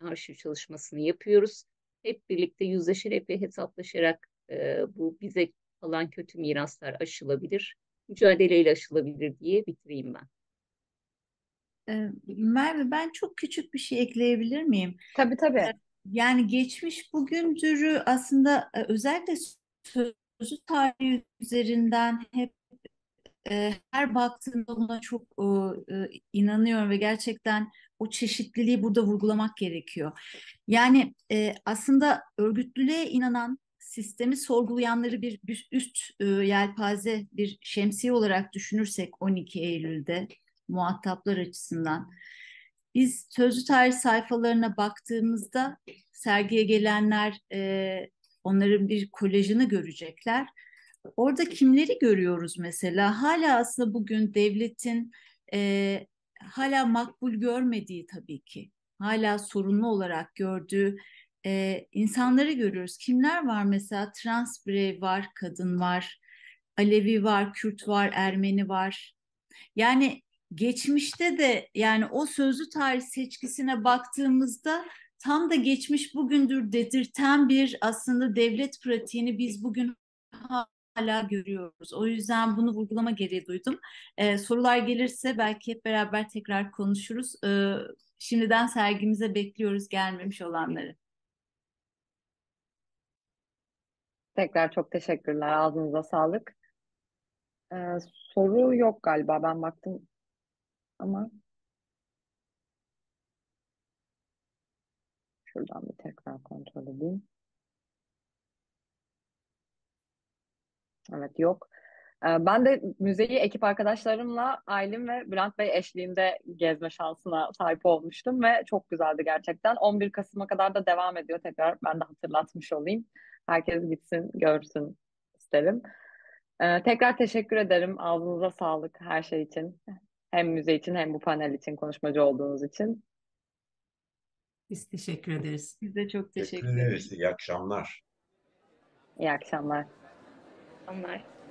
arşiv çalışmasını yapıyoruz. Hep birlikte yüzleşerek ve hesaplaşarak e, bu bize kalan kötü miraslar aşılabilir mücadeleyle aşılabilir diye bitireyim ben. Ee, Merve ben çok küçük bir şey ekleyebilir miyim? Tabii tabii. Ee, yani geçmiş bugündürü aslında e, özellikle sözlü tarihi üzerinden hep e, her baktığımda buna çok e, inanıyorum ve gerçekten o çeşitliliği burada vurgulamak gerekiyor. Yani aslında örgütlülüğe inanan sistemi sorgulayanları bir, üst e, yelpaze, bir şemsiye olarak düşünürsek 12 Eylül'de muhataplar açısından biz sözlü tarih sayfalarına baktığımızda sergiye gelenler e, onların bir kolajını görecekler. Orada kimleri görüyoruz mesela? Hala aslında bugün devletin e, hala makbul görmediği tabii ki, hala sorunlu olarak gördüğü e, insanları görüyoruz. Kimler var mesela? Trans birey var, kadın var, Alevi var, Kürt var, Ermeni var. Yani geçmişte de yani o sözlü tarih seçkisine baktığımızda tam da geçmiş bugündür dedirten bir aslında devlet pratiğini biz bugün hala görüyoruz. O yüzden bunu vurgulama gereği duydum. Ee, sorular gelirse belki hep beraber tekrar konuşuruz. Ee, şimdiden sergimize bekliyoruz gelmemiş olanları. Tekrar çok teşekkürler. Ağzınıza sağlık. Ee, soru yok galiba. Ben baktım ama şuradan bir tekrar kontrol edeyim. Evet yok. Ee, ben de müzeyi ekip arkadaşlarımla Aylin ve Bülent Bey eşliğinde gezme şansına sahip olmuştum ve çok güzeldi gerçekten. 11 Kasım'a kadar da devam ediyor tekrar ben de hatırlatmış olayım herkes gitsin, görsün isterim. Ee, tekrar teşekkür ederim. Ağzınıza sağlık her şey için. Hem müze için hem bu panel için konuşmacı olduğunuz için. Biz teşekkür ederiz. Biz de çok teşekkür, teşekkür ederiz. İyi akşamlar. İyi akşamlar. İyi akşamlar.